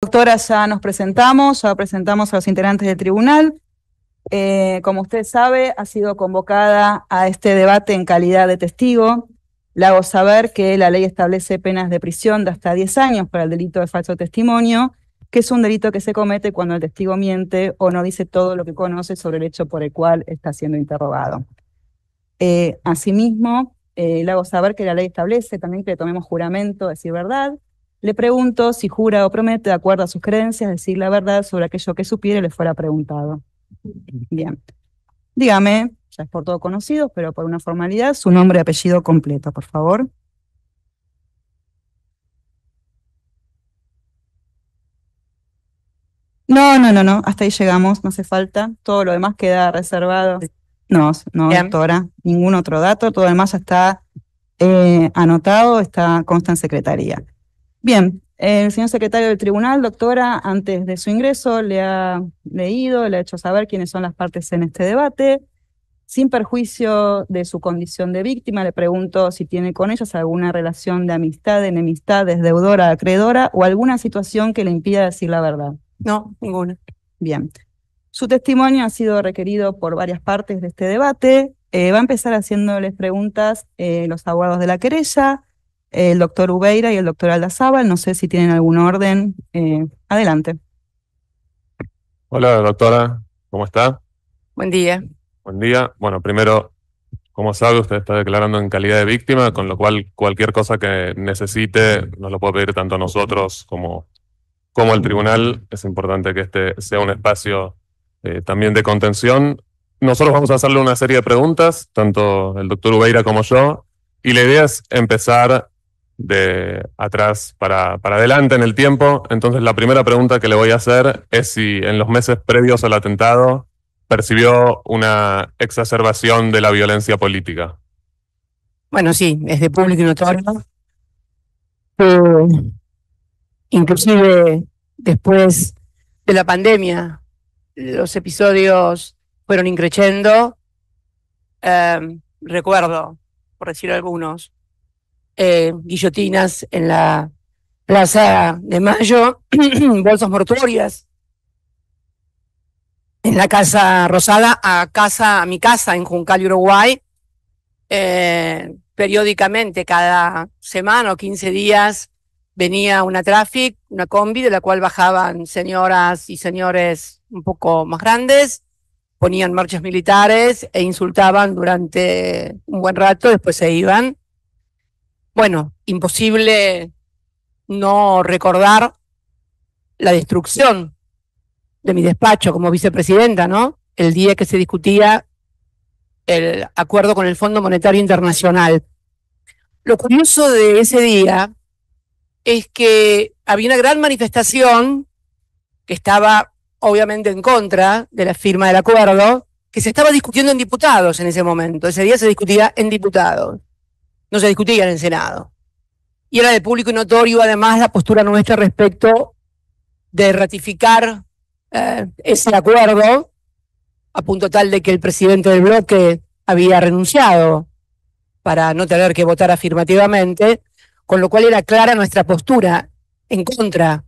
Doctora, ya nos presentamos, ya presentamos a los integrantes del tribunal. Eh, como usted sabe, ha sido convocada a este debate en calidad de testigo. Le hago saber que la ley establece penas de prisión de hasta 10 años para el delito de falso testimonio, que es un delito que se comete cuando el testigo miente o no dice todo lo que conoce sobre el hecho por el cual está siendo interrogado. Eh, asimismo, eh, le hago saber que la ley establece también que tomemos juramento, de decir verdad, le pregunto si jura o promete, de acuerdo a sus creencias, decir la verdad sobre aquello que supiere le fuera preguntado. Bien. Dígame, ya es por todo conocido, pero por una formalidad, su nombre y apellido completo, por favor. No, no, no, no, hasta ahí llegamos, no hace falta. Todo lo demás queda reservado. No, no, doctora, ningún otro dato, todo lo demás está eh, anotado, está consta en secretaría. Bien, el señor secretario del tribunal, doctora, antes de su ingreso le ha leído, le ha hecho saber quiénes son las partes en este debate. Sin perjuicio de su condición de víctima, le pregunto si tiene con ellas alguna relación de amistad, de enemistad, desdeudora, acreedora o alguna situación que le impida decir la verdad. No, ninguna. Bien. Su testimonio ha sido requerido por varias partes de este debate. Eh, va a empezar haciéndoles preguntas eh, los abogados de la querella el doctor Ubeira y el doctor Aldazábal. No sé si tienen algún orden. Eh, adelante. Hola, doctora. ¿Cómo está? Buen día. Buen día. Bueno, primero, como sabe, usted está declarando en calidad de víctima, con lo cual cualquier cosa que necesite nos lo puede pedir tanto a nosotros como, como al tribunal. Es importante que este sea un espacio eh, también de contención. Nosotros vamos a hacerle una serie de preguntas, tanto el doctor Ubeira como yo, y la idea es empezar de atrás para, para adelante en el tiempo. Entonces la primera pregunta que le voy a hacer es si en los meses previos al atentado percibió una exacerbación de la violencia política. Bueno, sí, es de público y notorio. Eh, inclusive después de la pandemia, los episodios fueron increciendo. Eh, recuerdo, por decir algunos, eh, guillotinas en la Plaza de Mayo, bolsas mortuorias en la Casa Rosada, a casa, a mi casa en Juncal, Uruguay, eh, periódicamente, cada semana o 15 días, venía una traffic, una combi, de la cual bajaban señoras y señores un poco más grandes, ponían marchas militares e insultaban durante un buen rato, después se iban bueno, imposible no recordar la destrucción de mi despacho como vicepresidenta, ¿no? El día que se discutía el acuerdo con el Fondo Monetario Internacional. Lo curioso de ese día es que había una gran manifestación que estaba obviamente en contra de la firma del acuerdo, que se estaba discutiendo en diputados en ese momento. Ese día se discutía en diputados no se discutía en el Senado. Y era de público y notorio además la postura nuestra respecto de ratificar eh, ese acuerdo, a punto tal de que el presidente del bloque había renunciado para no tener que votar afirmativamente, con lo cual era clara nuestra postura en contra.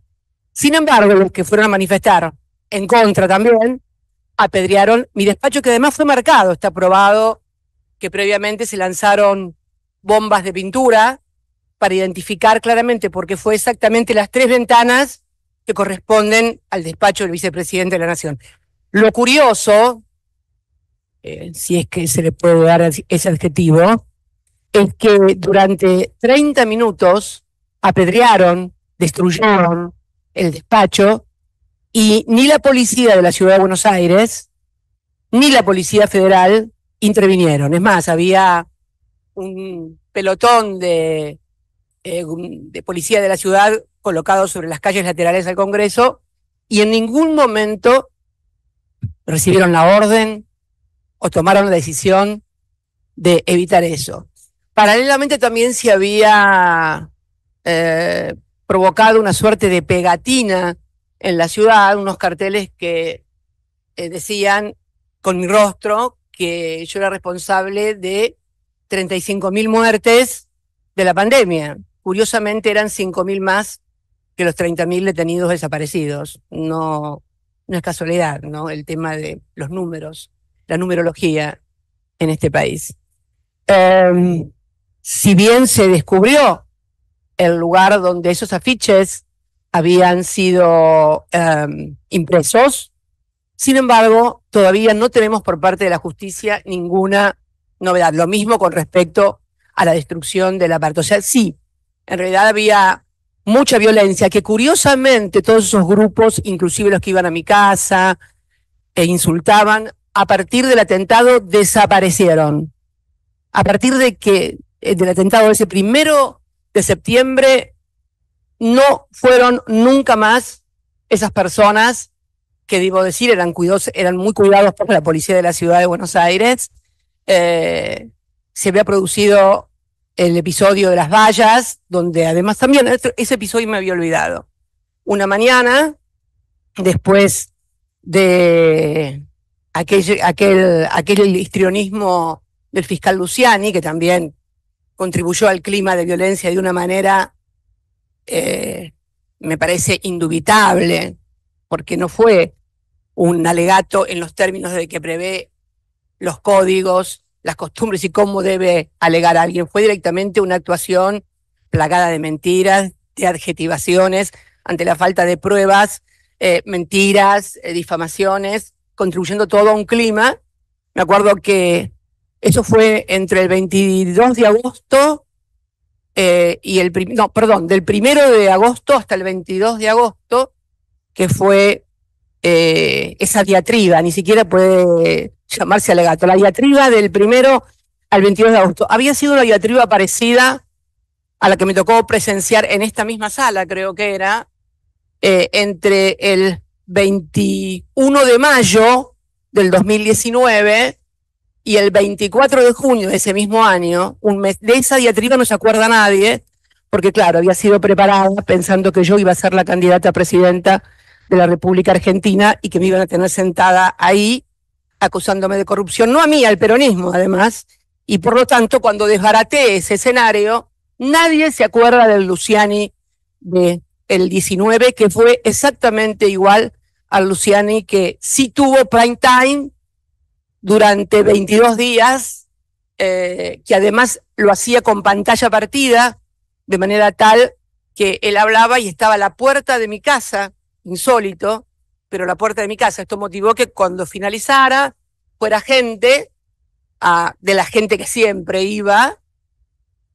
Sin embargo, los que fueron a manifestar en contra también, apedrearon mi despacho, que además fue marcado, está aprobado, que previamente se lanzaron bombas de pintura para identificar claramente, porque fue exactamente las tres ventanas que corresponden al despacho del vicepresidente de la Nación. Lo curioso, eh, si es que se le puede dar ese adjetivo, es que durante 30 minutos apedrearon, destruyeron el despacho y ni la policía de la Ciudad de Buenos Aires ni la Policía Federal intervinieron. Es más, había un pelotón eh, de, policía de la ciudad colocado sobre las calles laterales al Congreso y en ningún momento recibieron la orden o tomaron la decisión de evitar eso. Paralelamente también se había eh, provocado una suerte de pegatina en la ciudad, unos carteles que eh, decían con mi rostro que yo era responsable de 35.000 muertes de la pandemia. Curiosamente eran 5.000 más que los 30.000 detenidos desaparecidos. No, es casualidad, ¿no? El tema de los números, la numerología en este país. Em, si bien se descubrió el lugar donde esos afiches habían sido em, impresos, sin embargo, todavía no tenemos por parte de la justicia ninguna novedad. Lo mismo con respecto a la destrucción del aparto. O sea, sí, en realidad había mucha violencia, que curiosamente todos esos grupos, inclusive los que iban a mi casa e insultaban, a partir del atentado desaparecieron. A partir de que eh, del atentado de ese primero de septiembre no fueron nunca más esas personas que debo decir eran cuidados, eran muy cuidados por la policía de la ciudad de Buenos Aires eh, se había producido el episodio de las vallas, donde además también ese episodio me había olvidado. Una mañana, después de aquel, aquel, aquel histrionismo del fiscal Luciani, que también contribuyó al clima de violencia de una manera, eh, me parece, indubitable, porque no fue un alegato en los términos de que prevé los códigos, las costumbres y cómo debe alegar alguien. Fue directamente una actuación plagada de mentiras, de adjetivaciones, ante la falta de pruebas, eh, mentiras, eh, difamaciones, contribuyendo todo a un clima. Me acuerdo que eso fue entre el 22 de agosto eh, y el no, perdón, del primero de agosto hasta el 22 de agosto, que fue esa diatriba, ni siquiera puede llamarse alegato. La diatriba del primero al 22 de agosto. Había sido una diatriba parecida a la que me tocó presenciar en esta misma sala, creo que era, eh, entre el 21 de mayo del 2019 y el 24 de junio de ese mismo año, un mes, de esa diatriba no se acuerda nadie, porque claro, había sido preparada pensando que yo iba a ser la candidata a presidenta de la República Argentina y que me iban a tener sentada ahí acusándome de corrupción, no a mí, al peronismo además, y por lo tanto cuando desbaraté ese escenario, nadie se acuerda del Luciani de 19, que fue exactamente igual al Luciani que sí tuvo prime time durante 22 días, eh, que además lo hacía con pantalla partida, de manera tal que él hablaba y estaba a la puerta de mi casa, insólito, pero la puerta de mi casa. Esto motivó que cuando finalizara fuera gente, de la gente que siempre iba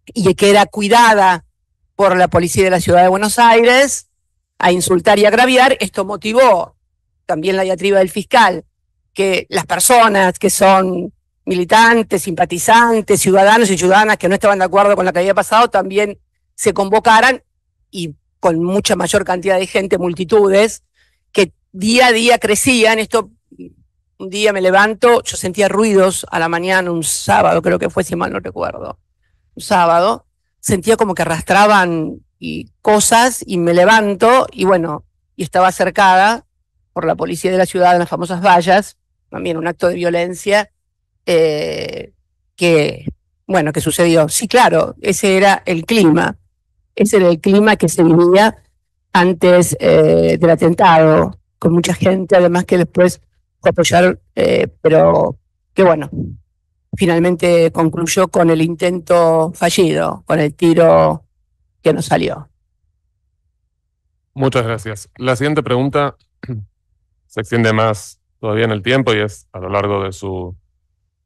y que era cuidada por la policía de la ciudad de Buenos Aires a insultar y agraviar. Esto motivó también la diatriba del fiscal, que las personas que son militantes, simpatizantes, ciudadanos y ciudadanas que no estaban de acuerdo con lo que había pasado también se convocaran y con mucha mayor cantidad de gente, multitudes, día a día crecían. Esto, un día me levanto, yo sentía ruidos a la mañana, un sábado creo que fue, si mal no recuerdo, un sábado, sentía como que arrastraban y cosas y me levanto y bueno, y estaba cercada por la policía de la ciudad en las famosas vallas, también un acto de violencia eh, que, bueno, que sucedió. Sí, claro, ese era el clima, ese era el clima que se vivía antes eh, del atentado con mucha gente, además que después apoyaron, eh, pero que bueno, finalmente concluyó con el intento fallido, con el tiro que no salió. Muchas gracias. La siguiente pregunta se extiende más todavía en el tiempo y es a lo largo de su,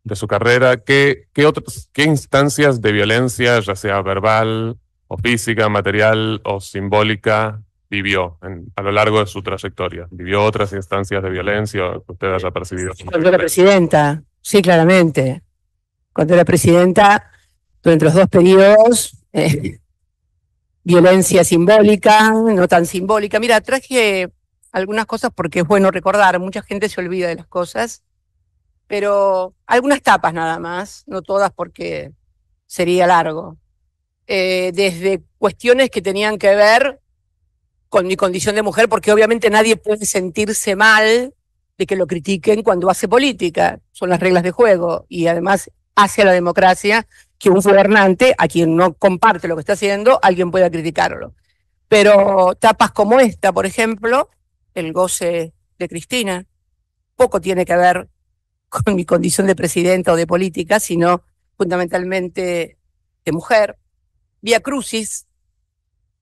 de su carrera. ¿Qué, qué, otras, ¿Qué instancias de violencia, ya sea verbal o física, material o simbólica, vivió a lo largo de su trayectoria? ¿Vivió otras instancias de violencia que usted haya percibido? Cuando era presidenta, sí, claramente. Cuando era presidenta, durante los dos periodos, eh, violencia simbólica, no tan simbólica. Mira, traje algunas cosas porque es bueno recordar, mucha gente se olvida de las cosas, pero algunas tapas nada más, no todas porque sería largo. Eh, desde cuestiones que tenían que ver con mi condición de mujer, porque obviamente nadie puede sentirse mal de que lo critiquen cuando hace política. Son las reglas de juego y además hacia la democracia que un gobernante a quien no comparte lo que está haciendo, alguien pueda criticarlo. Pero tapas como esta, por ejemplo, el goce de Cristina, poco tiene que ver con mi condición de presidenta o de política, sino fundamentalmente de mujer. Vía Crucis,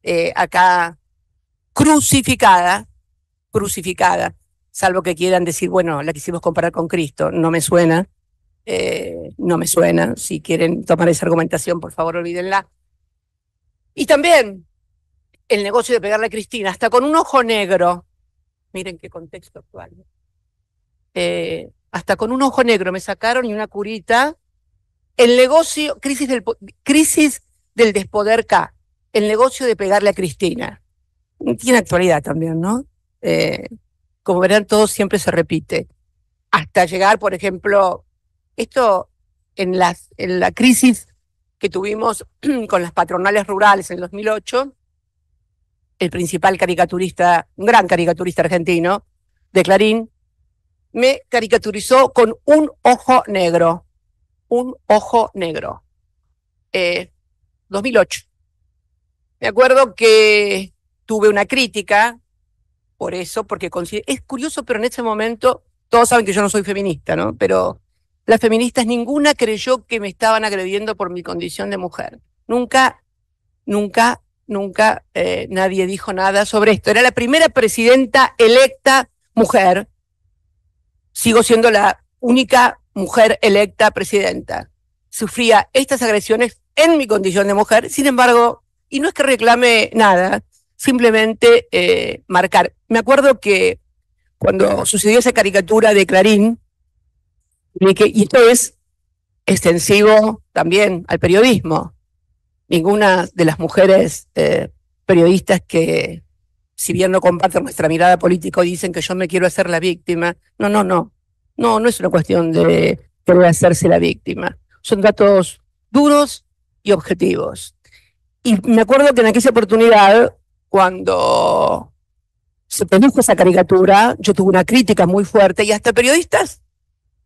eh, acá crucificada, crucificada, salvo que quieran decir, bueno, la quisimos comparar con Cristo, no me suena, eh, no me suena, si quieren tomar esa argumentación, por favor, olvídenla. Y también el negocio de pegarle a Cristina, hasta con un ojo negro, miren qué contexto actual, eh, hasta con un ojo negro me sacaron y una curita, el negocio, crisis del, crisis del despoderca, el negocio de pegarle a Cristina tiene actualidad también, ¿no? Eh, como verán, todo siempre se repite. Hasta llegar, por ejemplo, esto en, las, en la crisis que tuvimos con las patronales rurales en 2008, el principal caricaturista, un gran caricaturista argentino, de Clarín, me caricaturizó con un ojo negro, un ojo negro, 2008. Eh, me acuerdo que tuve una crítica por eso, porque es curioso, pero en ese momento todos saben que yo no soy feminista, ¿no? Pero las feministas ninguna creyó que me estaban agrediendo por mi condición de mujer. Nunca, nunca, nunca eh, nadie dijo nada sobre esto. Era la primera presidenta electa mujer. Sigo siendo la única mujer electa presidenta. Sufría estas agresiones en mi condición de mujer, sin embargo, y no es que reclame nada, simplemente eh, marcar. Me acuerdo que cuando sucedió esa caricatura de Clarín, y esto es extensivo también al periodismo. Ninguna de las mujeres eh, periodistas que, si bien no comparten nuestra mirada política, dicen que yo me quiero hacer la víctima. No, no, no. No, no es una cuestión de querer hacerse la víctima. Son datos duros y objetivos. Y me acuerdo que en aquella oportunidad cuando se produjo esa caricatura, yo tuve una crítica muy fuerte y hasta periodistas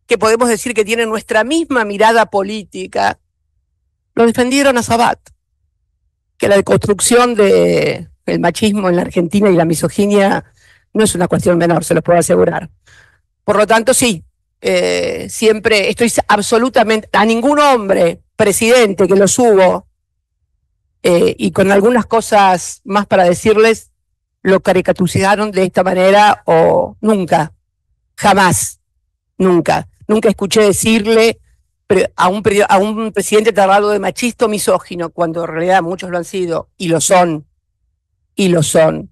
que podemos decir que tienen nuestra misma mirada política, lo defendieron a Sabat, que la deconstrucción del machismo en la Argentina y la misoginia no es una cuestión menor, se los puedo asegurar. Por lo tanto, sí, eh, siempre estoy absolutamente, a ningún hombre presidente que lo hubo eh, y con algunas cosas más para decirles, lo caricaturizaron de esta manera o nunca, jamás, nunca. Nunca escuché decirle a un, a un presidente tardado de machisto misógino, cuando en realidad muchos lo han sido y lo son, y lo son.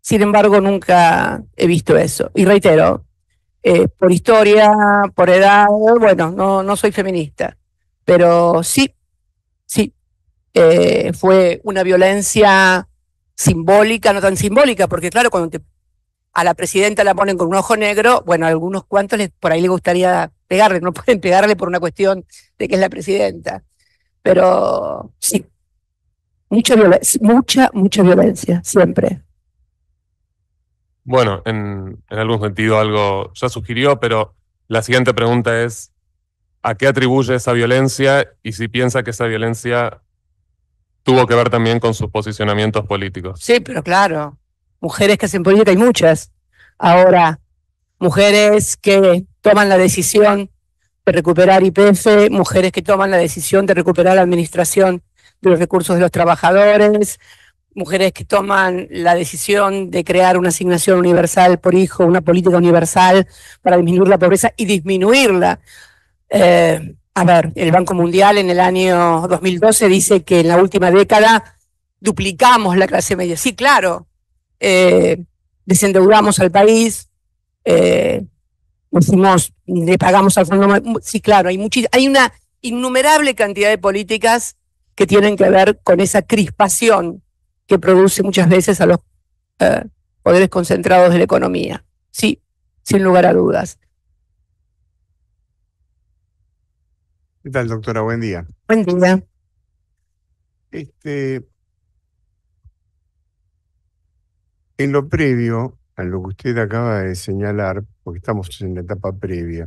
Sin embargo, nunca he visto eso. Y reitero, eh, por historia, por edad, bueno, no, no soy feminista, pero sí, sí, eh, fue una violencia simbólica, no tan simbólica, porque claro, cuando a la presidenta la ponen con un ojo negro, bueno, a algunos cuantos por ahí les gustaría pegarle, no pueden pegarle por una cuestión de que es la presidenta. Pero sí, mucha violencia, mucha, mucha violencia, siempre. Bueno, en, en algún sentido algo ya sugirió, pero la siguiente pregunta es, ¿a qué atribuye esa violencia y si piensa que esa violencia tuvo que ver también con sus posicionamientos políticos. Sí, pero claro, mujeres que hacen política hay muchas. Ahora, mujeres que toman la decisión de recuperar IPF, mujeres que toman la decisión de recuperar la administración de los recursos de los trabajadores, mujeres que toman la decisión de crear una asignación universal por hijo, una política universal para disminuir la pobreza y disminuirla. Eh, a ver, el Banco Mundial en el año 2012 dice que en la última década duplicamos la clase media. Sí, claro, eh, desendeudamos al país, eh, le pagamos al fondo. Sí, claro, hay, hay una innumerable cantidad de políticas que tienen que ver con esa crispación que produce muchas veces a los eh, poderes concentrados de la economía. Sí, sin lugar a dudas. ¿Qué tal, doctora? Buen día. Buen día. Este, en lo previo a lo que usted acaba de señalar, porque estamos en la etapa previa,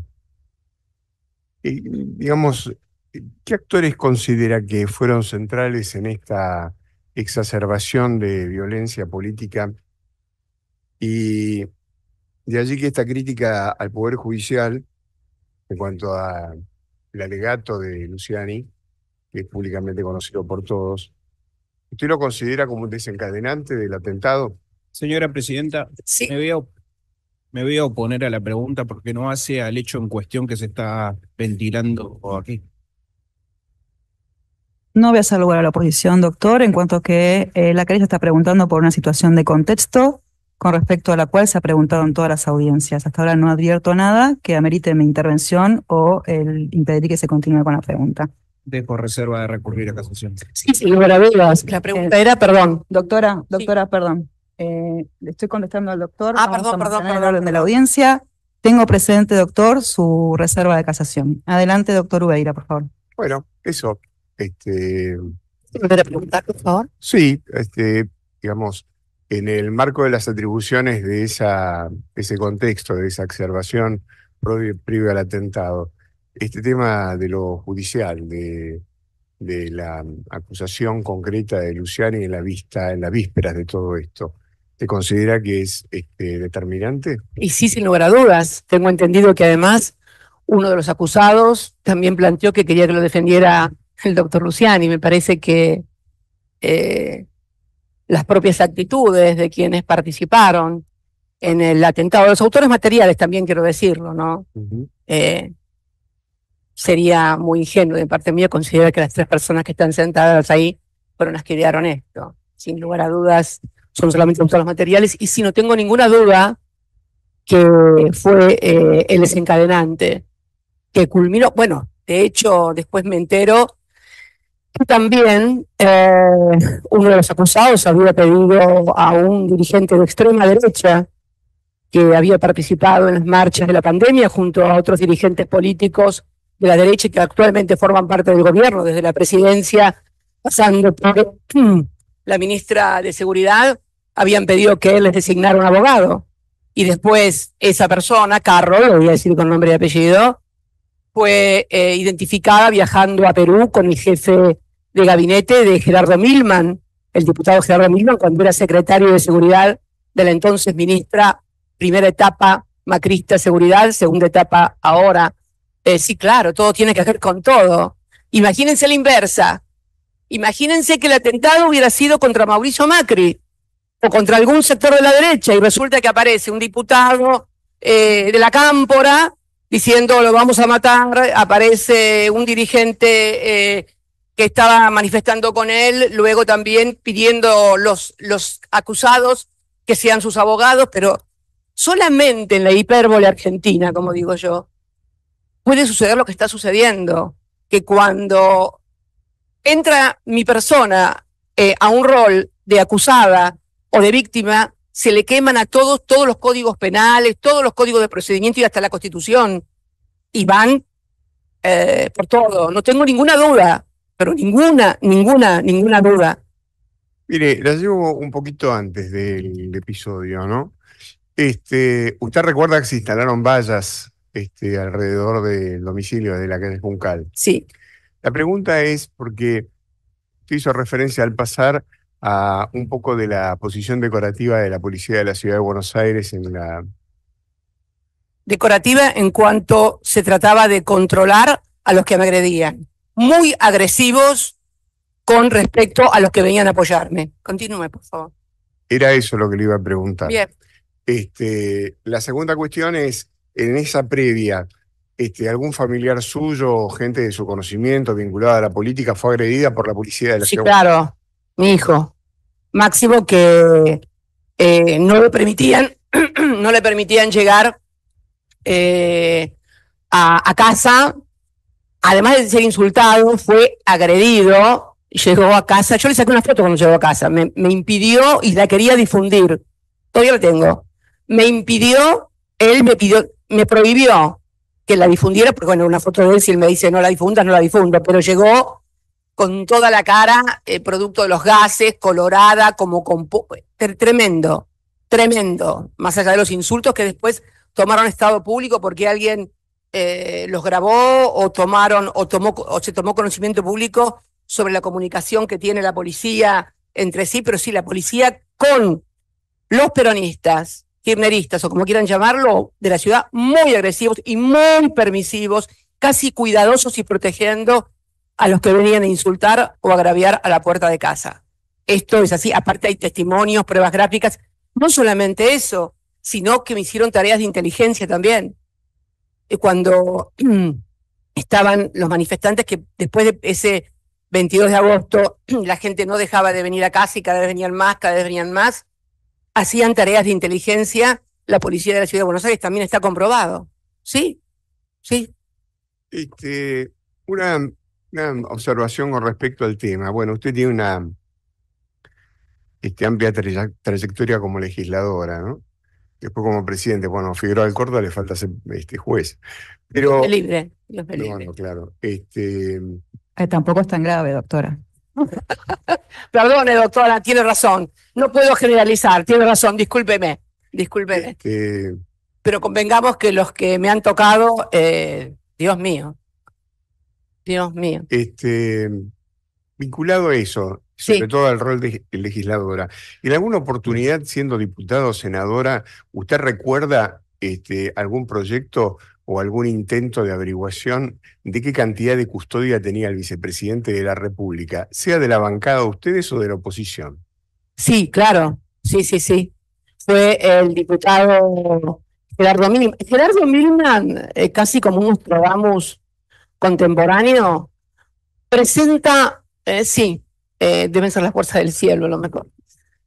digamos, ¿qué actores considera que fueron centrales en esta exacerbación de violencia política y de allí que esta crítica al Poder Judicial en cuanto a el alegato de Luciani, que es públicamente conocido por todos, ¿usted lo considera como un desencadenante del atentado? Señora Presidenta, me, voy a, me a oponer a la pregunta porque no hace al hecho en cuestión que se está ventilando aquí. No voy a lugar a la oposición, doctor, en cuanto que eh, la se está preguntando por una situación de contexto con respecto a la cual se ha preguntado en todas las audiencias. Hasta ahora no advierto nada que amerite mi intervención o el impedir que se continúe con la pregunta. Dejo reserva de recurrir a casación. Sí, sí, Vivas. La eh, pregunta era, perdón. Doctora, doctora, perdón. Eh, le estoy contestando al doctor. Ah, perdón, perdón, perdón, el de la audiencia. Tengo presente, doctor, su reserva de casación. Adelante, doctor Ubeira, por favor. Bueno, eso. Este... ¿Me puede preguntar, por favor? Sí, este, digamos, en el marco de las atribuciones de ese contexto, de esa observación previa al atentado, este tema de lo judicial, de, la mm, acusación concreta de Luciani en la vista, en las vísperas de todo esto, ¿te considera que es este, determinante? Y sí, sin lugar a dudas. Tengo entendido que además uno de los acusados también planteó que quería que lo defendiera el doctor Luciani. Me parece que eh, las propias actitudes de quienes participaron en el atentado, los autores materiales también quiero decirlo, ¿no? Eh, sería muy ingenuo de parte mía considerar que las tres personas que están sentadas ahí fueron las que idearon esto. Sin lugar a dudas, son solamente los materiales y si no tengo ninguna duda que fue eh, el desencadenante que culminó, bueno, de hecho después me entero también eh, uno de los acusados había pedido a un dirigente de extrema derecha que había participado en las marchas de la pandemia junto a otros dirigentes políticos de la derecha que actualmente forman parte del gobierno, desde la presidencia, pasando por mm, la ministra de Seguridad, habían pedido que él les designara un abogado. Y después esa persona, Carro, lo voy a decir con nombre y apellido, fue eh, identificada viajando a Perú con el jefe de gabinete de Gerardo Milman, el diputado Gerardo Milman, cuando era secretario de Seguridad de la entonces ministra, primera etapa macrista Seguridad, segunda etapa ahora. Eh, sí, claro, todo tiene que ver con todo. Imagínense la inversa. Imagínense que el atentado hubiera sido contra Mauricio Macri o contra algún sector de la derecha y resulta que aparece un diputado eh, de la Cámpora diciendo lo vamos a matar, aparece un dirigente eh, que estaba manifestando con él, luego también pidiendo los, los acusados que sean sus abogados, pero solamente en la hipérbole argentina, como digo yo, puede suceder lo que está sucediendo, que cuando entra mi persona eh, a un rol de acusada o de víctima, se le queman a todos todos los códigos penales, todos los códigos de procedimiento y hasta la constitución, y van eh, por todo, no tengo ninguna duda pero ninguna, ninguna, ninguna duda. Mire, la llevo un poquito antes del episodio, ¿no? Este, usted recuerda que se instalaron vallas este, alrededor del domicilio de la calle Juncal. Sí. La pregunta es porque usted hizo referencia al pasar a un poco de la posición decorativa de la policía de la ciudad de Buenos Aires en la decorativa en cuanto se trataba de controlar a los que me agredían muy agresivos con respecto a los que venían a apoyarme. Continúe, por favor. Era eso lo que le iba a preguntar. Bien. Este, la segunda cuestión es, en esa previa, este, algún familiar suyo o gente de su conocimiento vinculada a la política fue agredida por la policía de la Sí, claro, mi hijo. Máximo que eh, no le permitían, no le permitían llegar eh, a, casa además de ser insultado, fue agredido, llegó a casa, yo le saqué una foto cuando llegó a casa, me, impidió y la quería difundir, todavía la tengo, me impidió, él me pidió, me prohibió que la difundiera, porque bueno, una foto de él, si él me dice no la difundas, no la difundo, pero llegó con toda la cara, eh, producto de los gases, colorada, como con... Tremendo, tremendo, más allá de los insultos que después tomaron estado público porque alguien eh, los grabó o tomaron o tomó o se tomó conocimiento público sobre la comunicación que tiene la policía entre sí, pero sí la policía con los peronistas, kirchneristas o como quieran llamarlo, de la ciudad, muy agresivos y muy permisivos, casi cuidadosos y protegiendo a los que venían a insultar o agraviar a la puerta de casa. Esto es así, aparte hay testimonios, pruebas gráficas, no solamente eso, sino que me hicieron tareas de inteligencia también. Eh, cuando estaban los manifestantes que después de ese 22 de agosto la gente no dejaba de venir a casa y cada vez venían más, cada vez venían más, hacían tareas de inteligencia, la policía de la Ciudad de Buenos Aires también está comprobado. Sí, sí. Este, una, observación con respecto al tema. Bueno, usted tiene una este, amplia trayectoria como legisladora, ¿no? después como presidente, bueno, Figueroa del Córdoba le falta ser este, juez. Pero, libre, los me libre. Bueno, claro. Este... Eh, tampoco es tan grave, doctora. Perdone, doctora, tiene razón. No puedo generalizar, tiene razón, discúlpeme, discúlpeme. Este, Pero convengamos que los que me han tocado, eh, Dios mío, Dios mío. Este, vinculado a eso, sobre todo al rol de legisladora. ¿En alguna oportunidad, siendo diputado o senadora, usted recuerda este, algún proyecto o algún intento de averiguación de qué cantidad de custodia tenía el vicepresidente de la República, sea de la bancada de ustedes o de la oposición? Sí, claro, sí, sí, sí. Fue el diputado Gerardo Milman. Gerardo Milman, eh, casi como un Nostradamus contemporáneo, presenta, eh, sí, eh, deben ser las fuerzas del cielo, a lo mejor.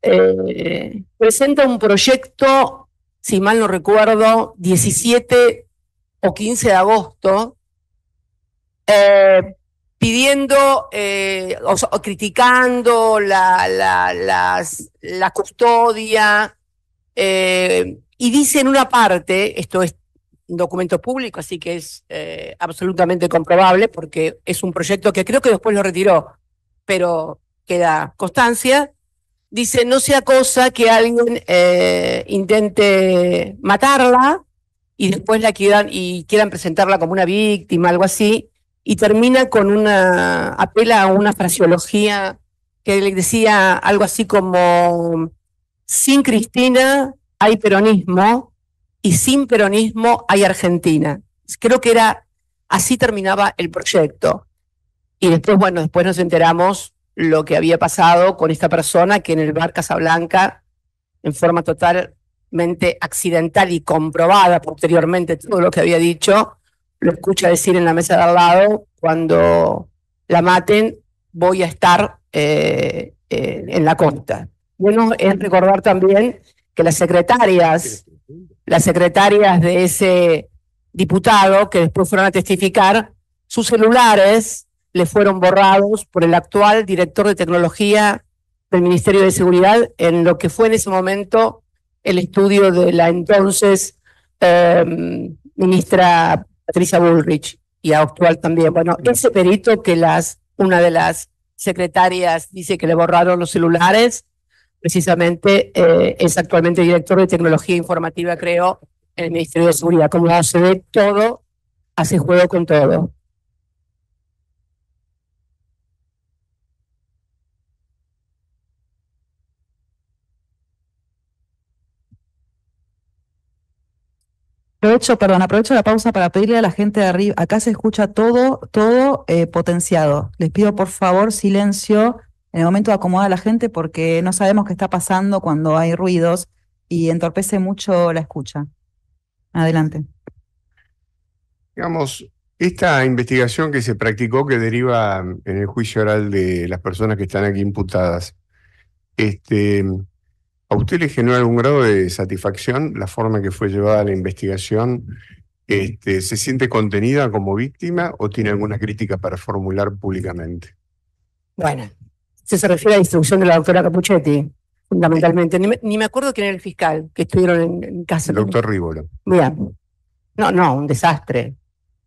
Eh, presenta un proyecto, si mal no recuerdo, 17 o 15 de agosto, eh, pidiendo o, criticando la, la custodia y dice en una parte, esto es un documento público, así que es absolutamente comprobable porque es un proyecto que creo que después lo retiró, pero queda constancia, dice, no sea cosa que alguien eh, intente matarla y después la quieran, y quieran presentarla como una víctima, algo así, y termina con una, apela a una fraseología que le decía algo así como, sin Cristina hay peronismo y sin peronismo hay Argentina. Creo que era, así terminaba el proyecto. Y después, bueno, después nos enteramos lo que había pasado con esta persona que en el bar Casablanca, en forma totalmente accidental y comprobada posteriormente todo lo que había dicho, lo escucha decir en la mesa de al lado, cuando la maten voy a estar eh, eh, en la costa. Bueno, es recordar también que las secretarias, las secretarias de ese diputado que después fueron a testificar, sus celulares le fueron borrados por el actual director de tecnología del Ministerio de Seguridad en lo que fue en ese momento el estudio de la entonces em, ministra Patricia Bullrich y actual también. Bueno, ese perito que las una de las secretarias dice que le borraron los celulares, precisamente eh, es actualmente director de tecnología informativa, creo, en el Ministerio de Seguridad. Como se ve, todo hace juego con todo. Aprovecho, perdón, aprovecho la pausa para pedirle a la gente de arriba, acá se escucha todo, todo eh, potenciado. Les pido por favor silencio en el momento de acomodar a la gente porque no sabemos qué está pasando cuando hay ruidos y entorpece mucho la escucha. Adelante. Digamos, esta investigación que se practicó, que deriva en el juicio oral de las personas que están aquí imputadas, este, ¿A usted le generó algún grado de satisfacción la forma que fue llevada la investigación? Este, ¿Se siente contenida como víctima o tiene alguna crítica para formular públicamente? Bueno, se, se refiere a la instrucción de la doctora Capuchetti, fundamentalmente. Ni me, acuerdo quién era el fiscal que estuvieron en, casa. El doctor Rívolo. Mira, no, no, un desastre.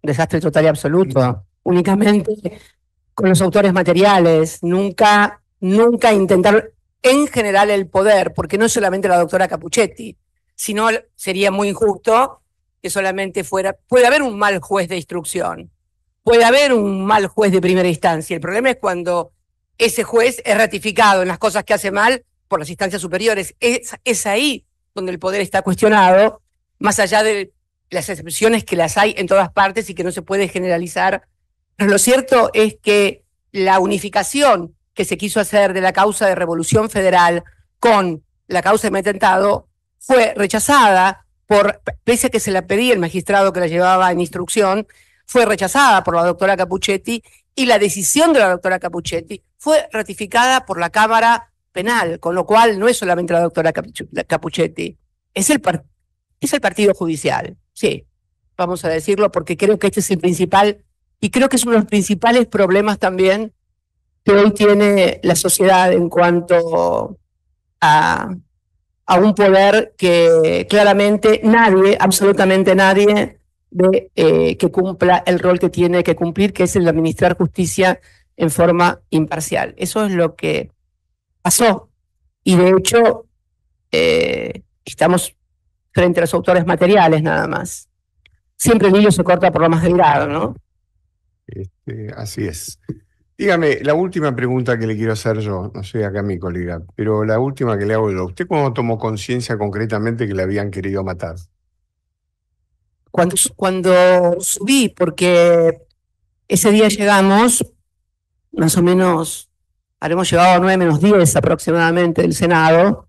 Un desastre total y absoluto. Únicamente con los autores materiales. Nunca, nunca intentaron en general el poder, porque no es solamente la doctora Capuchetti, sino sería muy injusto que solamente fuera, puede haber un mal juez de instrucción, puede haber un mal juez de primera instancia, el problema es cuando ese juez es ratificado en las cosas que hace mal por las instancias superiores, es, es ahí donde el poder está cuestionado, más allá de las excepciones que las hay en todas partes y que no se puede generalizar. lo cierto es que la unificación que se quiso hacer de la causa de revolución federal con la causa de metentado fue rechazada por, pese a que se la pedía el magistrado que la llevaba en instrucción, fue rechazada por la doctora Capuchetti y la decisión de la doctora Capuchetti fue ratificada por la Cámara Penal, con lo cual no es solamente la doctora Capuchetti, es el, es el Partido Judicial, sí, vamos a decirlo, porque creo que este es el principal, y creo que es uno de los principales problemas también que hoy tiene la sociedad en cuanto a, un poder que claramente nadie, absolutamente nadie, ve eh, que cumpla el rol que tiene que cumplir, que es el de administrar justicia en forma imparcial. Eso es lo que pasó. Y de hecho, eh, estamos frente a los autores materiales nada más. Siempre el niño se corta por lo más delgado, ¿no? Este, así es. Dígame, la última pregunta que le quiero hacer yo, no soy acá mi colega, pero la última que le hago yo. ¿Usted cómo tomó conciencia concretamente que le habían querido matar? Cuando, subí, porque ese día llegamos, más o menos, habíamos llegado a 9 menos 10 aproximadamente del Senado,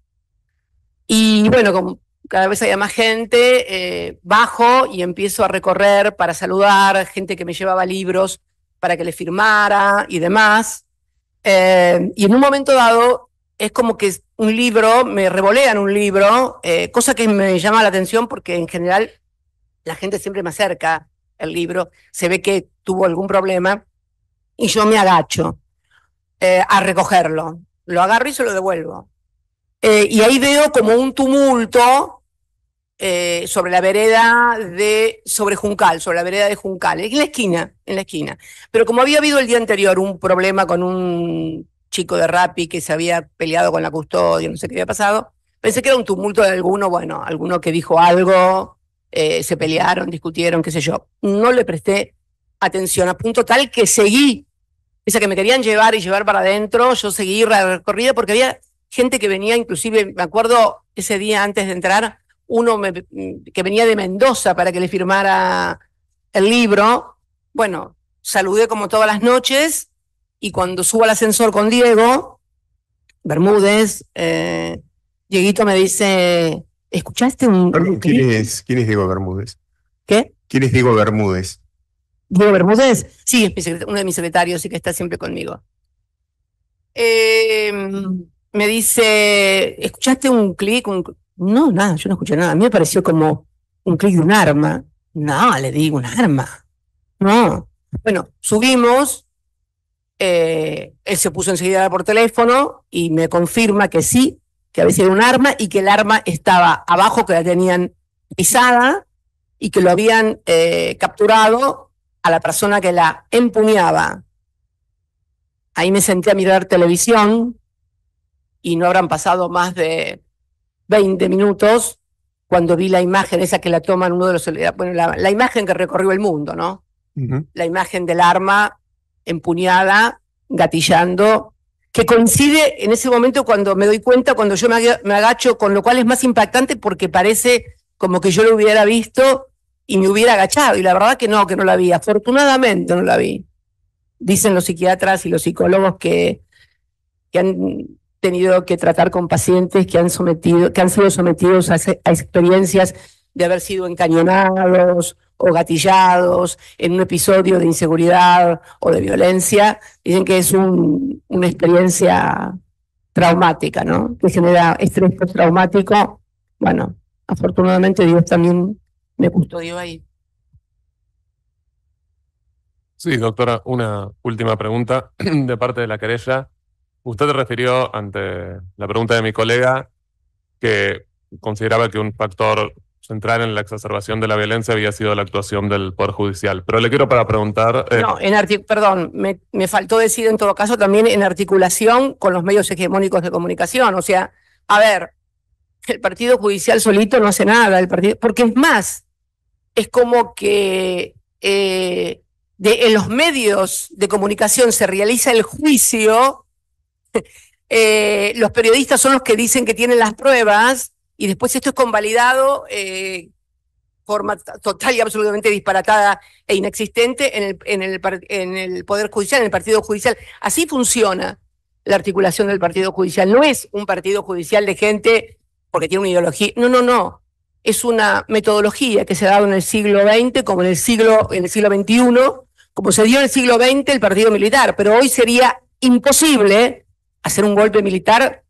y bueno, como cada vez había más gente, eh, bajo y empiezo a recorrer para saludar gente que me llevaba libros para que le firmara y demás. Eh, y en un momento dado es como que un libro, me revolean un libro, eh, cosa que me llama la atención porque en general la gente siempre me acerca el libro, se ve que tuvo algún problema y yo me agacho eh, a recogerlo. Lo agarro y se lo devuelvo. y ahí veo como un tumulto eh, sobre la vereda de, sobre Juncal, sobre la vereda de Juncal, en la esquina, en la esquina. Pero como había habido el día anterior un problema con un chico de Rappi que se había peleado con la custodia, no sé qué había pasado, pensé que era un tumulto de alguno, bueno, alguno que dijo algo, eh, se pelearon, discutieron, qué sé yo. No le presté atención a punto tal que seguí, esa que me querían llevar y llevar para adentro, yo seguí la recorrida porque había gente que venía, inclusive, me acuerdo, ese día antes de entrar, uno que venía de Mendoza para que le firmara el libro. Bueno, saludé como todas las noches y cuando subo al ascensor con Diego, Bermúdez, eh, Dieguito me dice, ¿escuchaste un... ¿quién, es, ¿Quién es Diego Bermúdez? ¿Qué? ¿Quién es Diego Bermúdez? Diego Bermúdez, sí, es uno de mis secretarios y que está siempre conmigo. Eh, me dice, ¿escuchaste un clic? Un, no, nada, yo no escuché nada. A mí me pareció como un clic de un arma. No, le digo, un arma. No. Bueno, subimos. Eh, él se puso enseguida por teléfono y me confirma que sí, que había sido un arma y que el arma estaba abajo, que la tenían pisada y que lo habían eh, capturado a la persona que la empuñaba. Ahí me senté a mirar televisión y no habrán pasado más de 20 minutos cuando vi la imagen esa que la toman uno de los bueno la, imagen que recorrió el mundo no la imagen del arma empuñada gatillando que coincide en ese momento cuando me doy cuenta cuando yo me, agacho con lo cual es más impactante porque parece como que yo lo hubiera visto y me hubiera agachado y la verdad que no que no la vi afortunadamente no la vi dicen los psiquiatras y los psicólogos que que han tenido que tratar con pacientes que han, sometido, que han sido sometidos a, experiencias de haber sido encañonados o gatillados en un episodio de inseguridad o de violencia, dicen que es una experiencia traumática, ¿no? Que genera estrés traumático Bueno, afortunadamente Dios también me custodió ahí. Sí, doctora, una última pregunta de parte de la querella. Usted refirió ante la pregunta de mi colega que consideraba que un factor central en la exacerbación de la violencia había sido la actuación del Poder Judicial. Pero le quiero para preguntar... Eh, no, en perdón, me, faltó decir en todo caso también en articulación con los medios hegemónicos de comunicación. O sea, a ver, el Partido Judicial solito no hace nada, el partido, porque es más, es como que eh, en los medios de comunicación se realiza el juicio Eh, los periodistas son los que dicen que tienen las pruebas y después esto es convalidado eh, forma total y absolutamente disparatada e inexistente en el, en, el, en el Poder Judicial, en el Partido Judicial. Así funciona la articulación del Partido Judicial. No es un Partido Judicial de gente porque tiene una ideología. No, no, no. Es una metodología que se ha dado en el siglo XX, como en el siglo, en el siglo XXI, como se dio en el siglo XX el Partido Militar. Pero hoy sería imposible hacer un golpe militar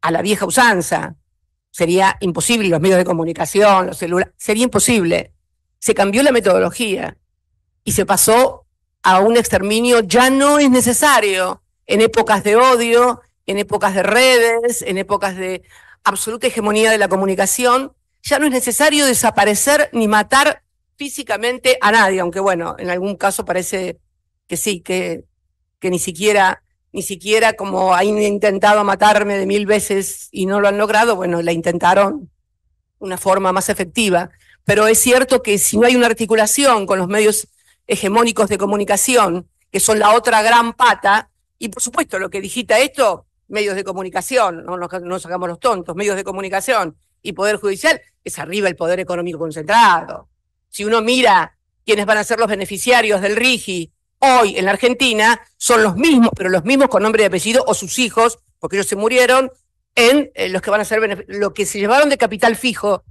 a la vieja usanza. Sería imposible, los medios de comunicación, los celulares, sería imposible. Se cambió la metodología y se pasó a un exterminio ya no es necesario en épocas de odio, en épocas de redes, en épocas de absoluta hegemonía de la comunicación, ya no es necesario desaparecer ni matar físicamente a nadie, aunque bueno, en algún caso parece que sí, que, que ni siquiera ni siquiera como han intentado matarme de mil veces y no lo han logrado, bueno, la intentaron una forma más efectiva. Pero es cierto que si no hay una articulación con los medios hegemónicos de comunicación, que son la otra gran pata, y por supuesto lo que digita esto, medios de comunicación, no nos, sacamos los tontos, medios de comunicación y poder judicial, es arriba el poder económico concentrado. Si uno mira quiénes van a ser los beneficiarios del RIGI hoy en la Argentina son los mismos, pero los mismos con nombre y apellido o sus hijos, porque ellos se murieron, en eh, los que van a ser lo que se llevaron de capital fijo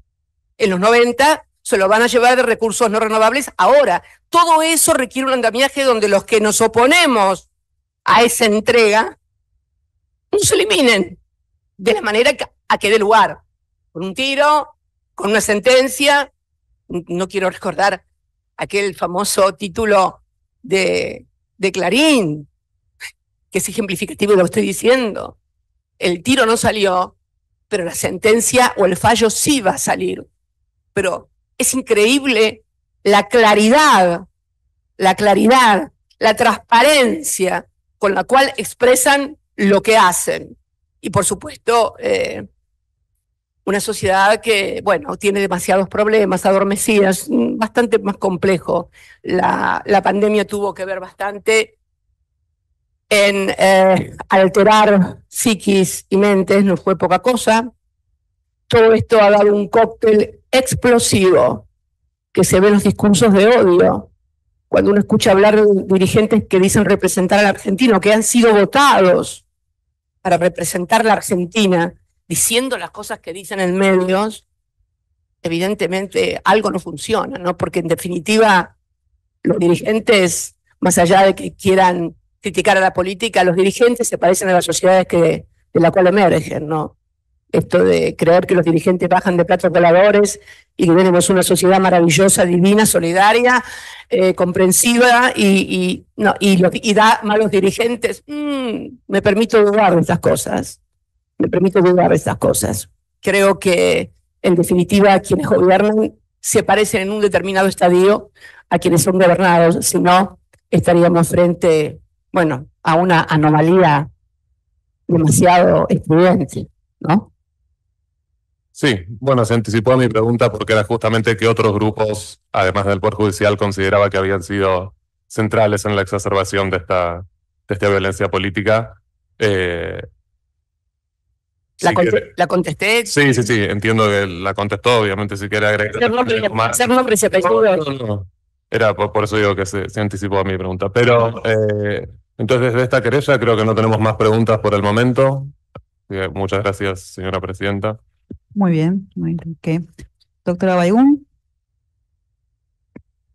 en los 90 se lo van a llevar de recursos no renovables ahora. Todo eso requiere un andamiaje donde los que nos oponemos a esa entrega no se eliminen de la manera a que dé lugar, con un tiro, con una sentencia. No quiero recordar aquel famoso título de, Clarín, que es ejemplificativo de lo que estoy diciendo. El tiro no salió, pero la sentencia o el fallo sí va a salir. Pero es increíble la claridad, la claridad, la transparencia con la cual expresan lo que hacen. Y por supuesto, eh, una sociedad que, bueno, tiene demasiados problemas, adormecidas, bastante más complejo. La, la pandemia tuvo que ver bastante en eh, alterar psiquis y mentes, no fue poca cosa. Todo esto ha dado un cóctel explosivo que se ve en los discursos de odio. Cuando uno escucha hablar de dirigentes que dicen representar al argentino, que han sido votados para representar la Argentina, diciendo las cosas que dicen en medios, evidentemente algo no funciona, ¿no? Porque en definitiva los dirigentes, más allá de que quieran criticar a la política, los dirigentes se parecen a las sociedades que, de las cuales emergen, ¿no? Esto de creer que los dirigentes bajan de platos labores y que tenemos una sociedad maravillosa, divina, solidaria, eh, comprensiva y, no, y, da malos dirigentes. Mm, me permito dudar de estas cosas me permito dudar estas cosas. Creo que, en definitiva, quienes gobiernan se parecen en un determinado estadio a quienes son gobernados, si no, estaríamos frente, bueno, a una anomalía demasiado evidente ¿no? Sí, bueno, se anticipó a mi pregunta porque era justamente que otros grupos, además del Poder Judicial, consideraba que habían sido centrales en la exacerbación de esta, de esta violencia política. Eh, la, contesté. Sí, sí, sí, entiendo que la contestó, obviamente, si quiere agregar. Ser nombre, Era por, eso digo que se, anticipó a mi pregunta. Pero eh, entonces, de esta querella, creo que no tenemos más preguntas por el momento. Muchas gracias, señora presidenta. Muy bien, muy bien. Doctora Baigún.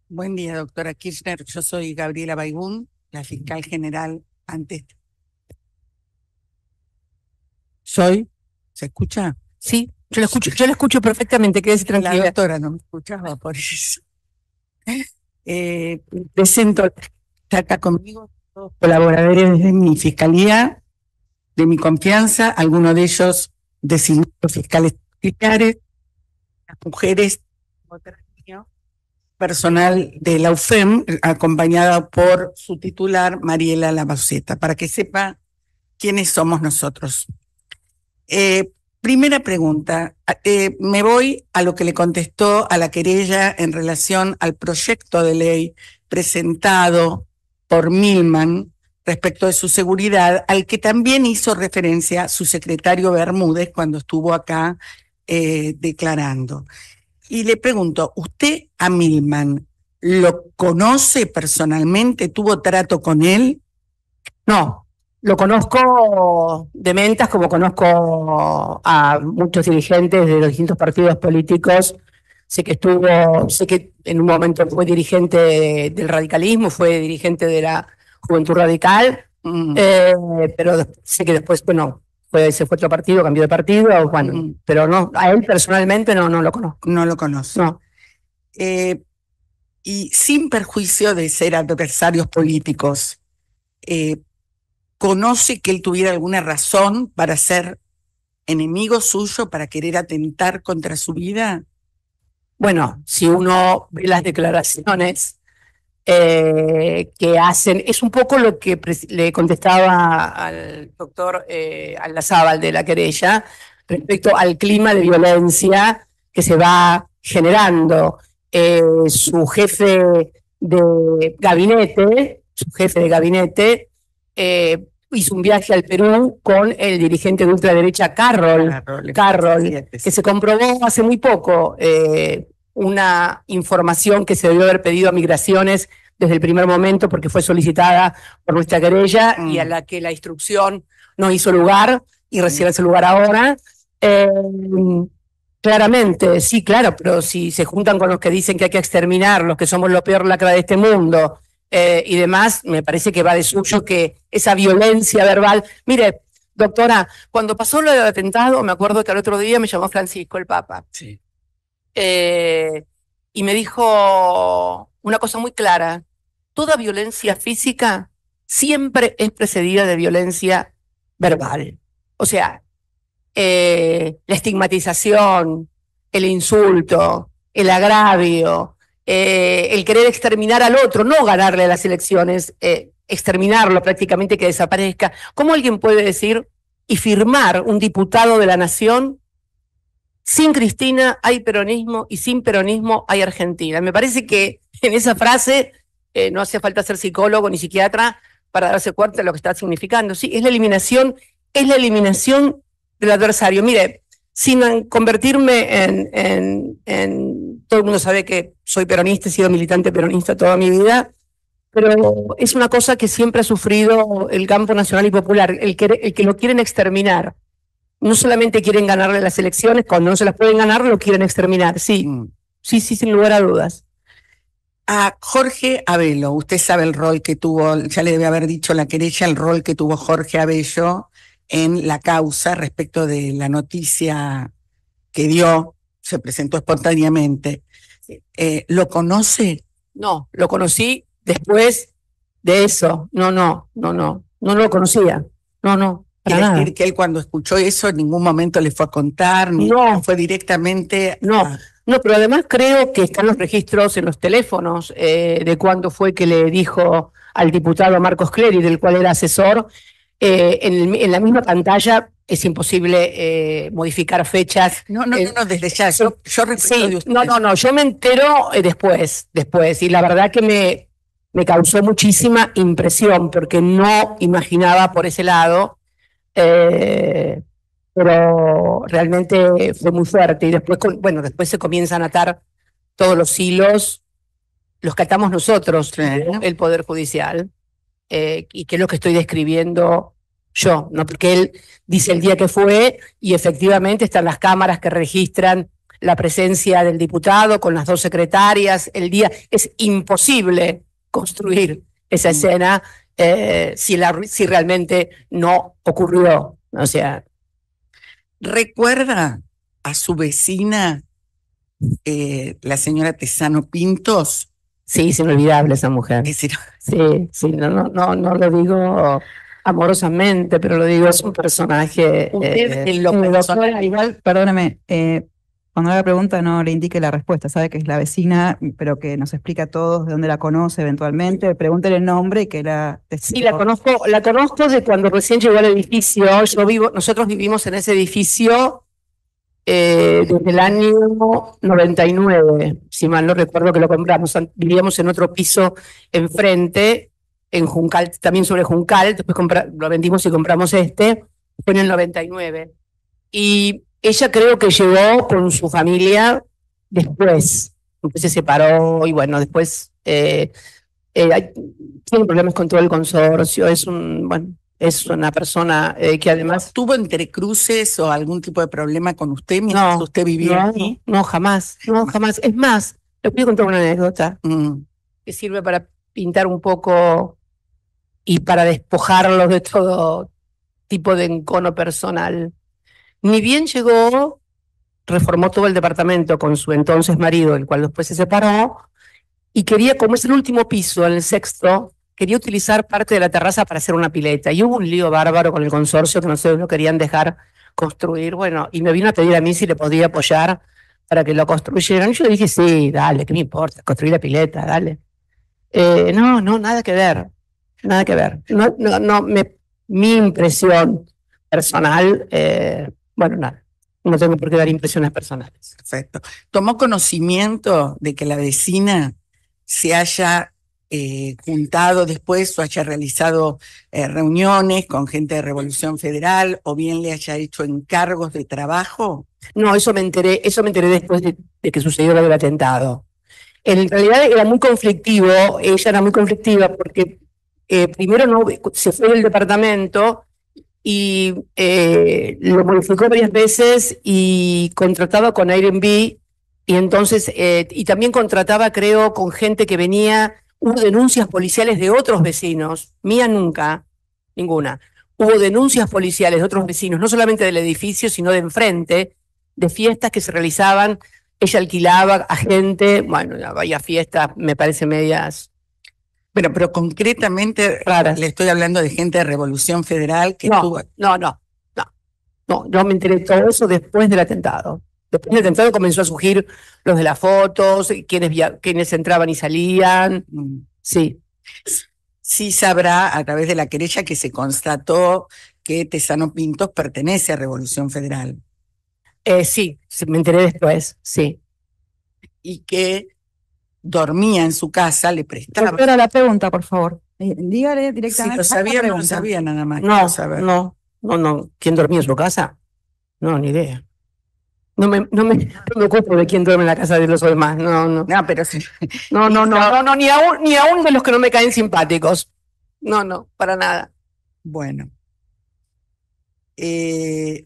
Buen día, doctora Kirchner. Yo soy Gabriela Baigún, la fiscal general antes. Este. Soy ¿Se escucha? Sí, yo lo escucho, yo lo escucho perfectamente, quédese tranquila. La doctora no me escuchaba por eso. presento, eh, acá conmigo todos colaboradores de mi fiscalía, de mi confianza, algunos de ellos designados fiscales titulares, las mujeres, personal de la UFEM, acompañada por su titular, Mariela Lavaceta, para que sepa quiénes somos nosotros. Eh, primera pregunta, eh, me voy a lo que le contestó a la querella en relación al proyecto de ley presentado por Milman respecto de su seguridad, al que también hizo referencia su secretario Bermúdez cuando estuvo acá eh, declarando. Y le pregunto, ¿usted a Milman lo conoce personalmente? ¿Tuvo trato con él? No, lo conozco de mentas, como conozco a muchos dirigentes de los distintos partidos políticos. Sé que estuvo, sé que en un momento fue dirigente del radicalismo, fue dirigente de la Juventud Radical, mm. eh, pero sé que después, bueno, fue, se fue otro partido, cambió de partido, bueno, mm. pero no, a él personalmente no, no lo conozco. No lo conozco. Eh, y sin perjuicio de ser adversarios políticos, eh, conoce que él tuviera alguna razón para ser enemigo suyo, para querer atentar contra su vida? Bueno, si uno ve las declaraciones eh, que hacen, es un poco lo que le contestaba al doctor eh, de la querella respecto al clima de violencia que se va generando. Eh, su jefe de gabinete, su jefe de gabinete, eh, hizo un viaje al Perú con el dirigente de ultraderecha Carroll, Carroll, que se comprobó hace muy poco eh, una información que se debió haber pedido a migraciones desde el primer momento porque fue solicitada por nuestra querella y mm. a la que la instrucción no hizo lugar y recibe ese lugar ahora. Eh, claramente, sí, claro, pero si se juntan con los que dicen que hay que exterminar, los que somos lo peor lacra de este mundo, eh, y demás, me parece que va de suyo que esa violencia verbal. Mire, doctora, cuando pasó lo del atentado, me acuerdo que al otro día me llamó Francisco el Papa. Sí. Eh, y me dijo una cosa muy clara, toda violencia física siempre es precedida de violencia verbal. O sea, eh, la estigmatización, el insulto, el agravio, eh, el querer exterminar al otro, no ganarle las elecciones, eh, exterminarlo prácticamente, que desaparezca. ¿Cómo alguien puede decir y firmar un diputado de la nación? Sin Cristina hay peronismo y sin peronismo hay Argentina. Me parece que en esa frase eh, no hace falta ser psicólogo ni psiquiatra para darse cuenta de lo que está significando. Sí, es la eliminación, es la eliminación del adversario. Mire, sin convertirme en, en todo el mundo sabe que soy peronista, he sido militante peronista toda mi vida, pero es una cosa que siempre ha sufrido el campo nacional y popular, el que, lo quieren exterminar. No solamente quieren ganarle las elecciones, cuando no se las pueden ganar, lo quieren exterminar, sí, mm. sí, sí, sin lugar a dudas. A Jorge Abelo, usted sabe el rol que tuvo, ya le debe haber dicho la querella, el rol que tuvo Jorge Abello en la causa respecto de la noticia que dio se presentó espontáneamente, eh, ¿lo conoce? No, lo conocí después de eso. No, no, no, no, no lo conocía. No, no. Quiere decir que él cuando escuchó eso en ningún momento le fue a contar, ni no, fue directamente. No, no, pero además creo que están los registros en los teléfonos eh, de cuándo fue que le dijo al diputado Marcos Clery, del cual era asesor, eh, en, en la misma pantalla es imposible eh, modificar fechas. No, no, no, eh, desde ya, yo, yo No, no, no, yo me entero eh, después, después, y la verdad que me, me causó muchísima impresión, porque no imaginaba por ese lado, pero realmente fue muy fuerte. Y después, bueno, después se comienzan a atar todos los hilos, los que atamos nosotros, el Poder Judicial, y que es lo que estoy describiendo yo, ¿no? Porque él dice el día que fue y efectivamente están las cámaras que registran la presencia del diputado con las dos secretarias, el día. Es imposible construir esa mm. escena eh, si, si realmente no ocurrió. O sea. ¿Recuerda a su vecina, eh, la señora Tesano Pintos? Sí, es inolvidable esa mujer. sí, sí, no, no, no, no lo digo amorosamente, pero lo digo, es un personaje. Usted es eh, en lo personal. Igual, perdóneme, eh, cuando haga pregunta no le indique la respuesta, sabe que es la vecina, pero que nos explica a todos de dónde la conoce eventualmente, pregúntele el nombre y que la... Sí, la conozco, la conozco de cuando recién llegó al edificio, yo vivo, nosotros vivimos en ese edificio eh, desde el año 99, si mal no recuerdo que lo compramos, vivíamos en otro piso enfrente en Juncal, también sobre Juncal, después lo vendimos y compramos este, fue en el 99. Y ella creo que llegó con su familia después, después se separó y bueno, después eh, eh, tiene problemas con todo el consorcio, es un, bueno, es una persona eh, que además... ¿Tuvo entrecruces o algún tipo de problema con usted mientras no, usted vivía no, jamás, no, jamás. Es más, le voy contar una anécdota mm. que sirve para pintar un poco y para despojarlos de todo tipo de encono personal. Ni bien llegó, reformó todo el departamento con su entonces marido, el cual después se separó, y quería, como es el último piso, el sexto, quería utilizar parte de la terraza para hacer una pileta. Y hubo un lío bárbaro con el consorcio que no no querían dejar construir. Bueno, y me vino a pedir a mí si le podía apoyar para que lo construyeran. Yo le dije, sí, dale, ¿qué me importa? Construir la pileta, dale. Eh, no, no, nada que ver nada que ver. No, no, me, mi impresión personal, eh, bueno, nada. No tengo por qué dar impresiones personales. Perfecto. ¿Tomó conocimiento de que la vecina se haya eh, juntado después o haya realizado eh, reuniones con gente de Revolución Federal o bien le haya hecho encargos de trabajo? No, eso me enteré, eso me enteré después de, de que sucedió el atentado. En realidad era muy conflictivo, ella era muy conflictiva porque eh, primero no, se fue del departamento y eh, lo modificó varias veces y contrataba con Airbnb y entonces, eh, y también contrataba, creo, con gente que venía, hubo denuncias policiales de otros vecinos, mía nunca, ninguna. Hubo denuncias policiales de otros vecinos, no solamente del edificio, sino de enfrente, de fiestas que se realizaban ella alquilaba a gente, bueno, había fiestas, me parece medias bueno, pero concretamente le estoy hablando de gente de Revolución Federal que no, estuvo... No, no, no, no. me enteré todo eso después del atentado. Después del atentado comenzó a surgir los de las fotos, quienes, entraban y salían. Mm. Sí. Sí sabrá a través de la querella que se constató que Tesano Pintos pertenece a Revolución Federal. Eh, sí, me enteré después, sí. Y que dormía en su casa, le prestaba. la pregunta, por favor. Eh, dígale directamente. Si lo sabía, no sabía nada más. No, no, no, no. ¿Quién dormía en su casa? No, ni idea. No me, no me, ocupo de quién duerme en la casa de los demás. No, no. No, pero No, no, no, no, ni aún, ni aún de los que no me caen simpáticos. No, no, para nada. Bueno. Eh,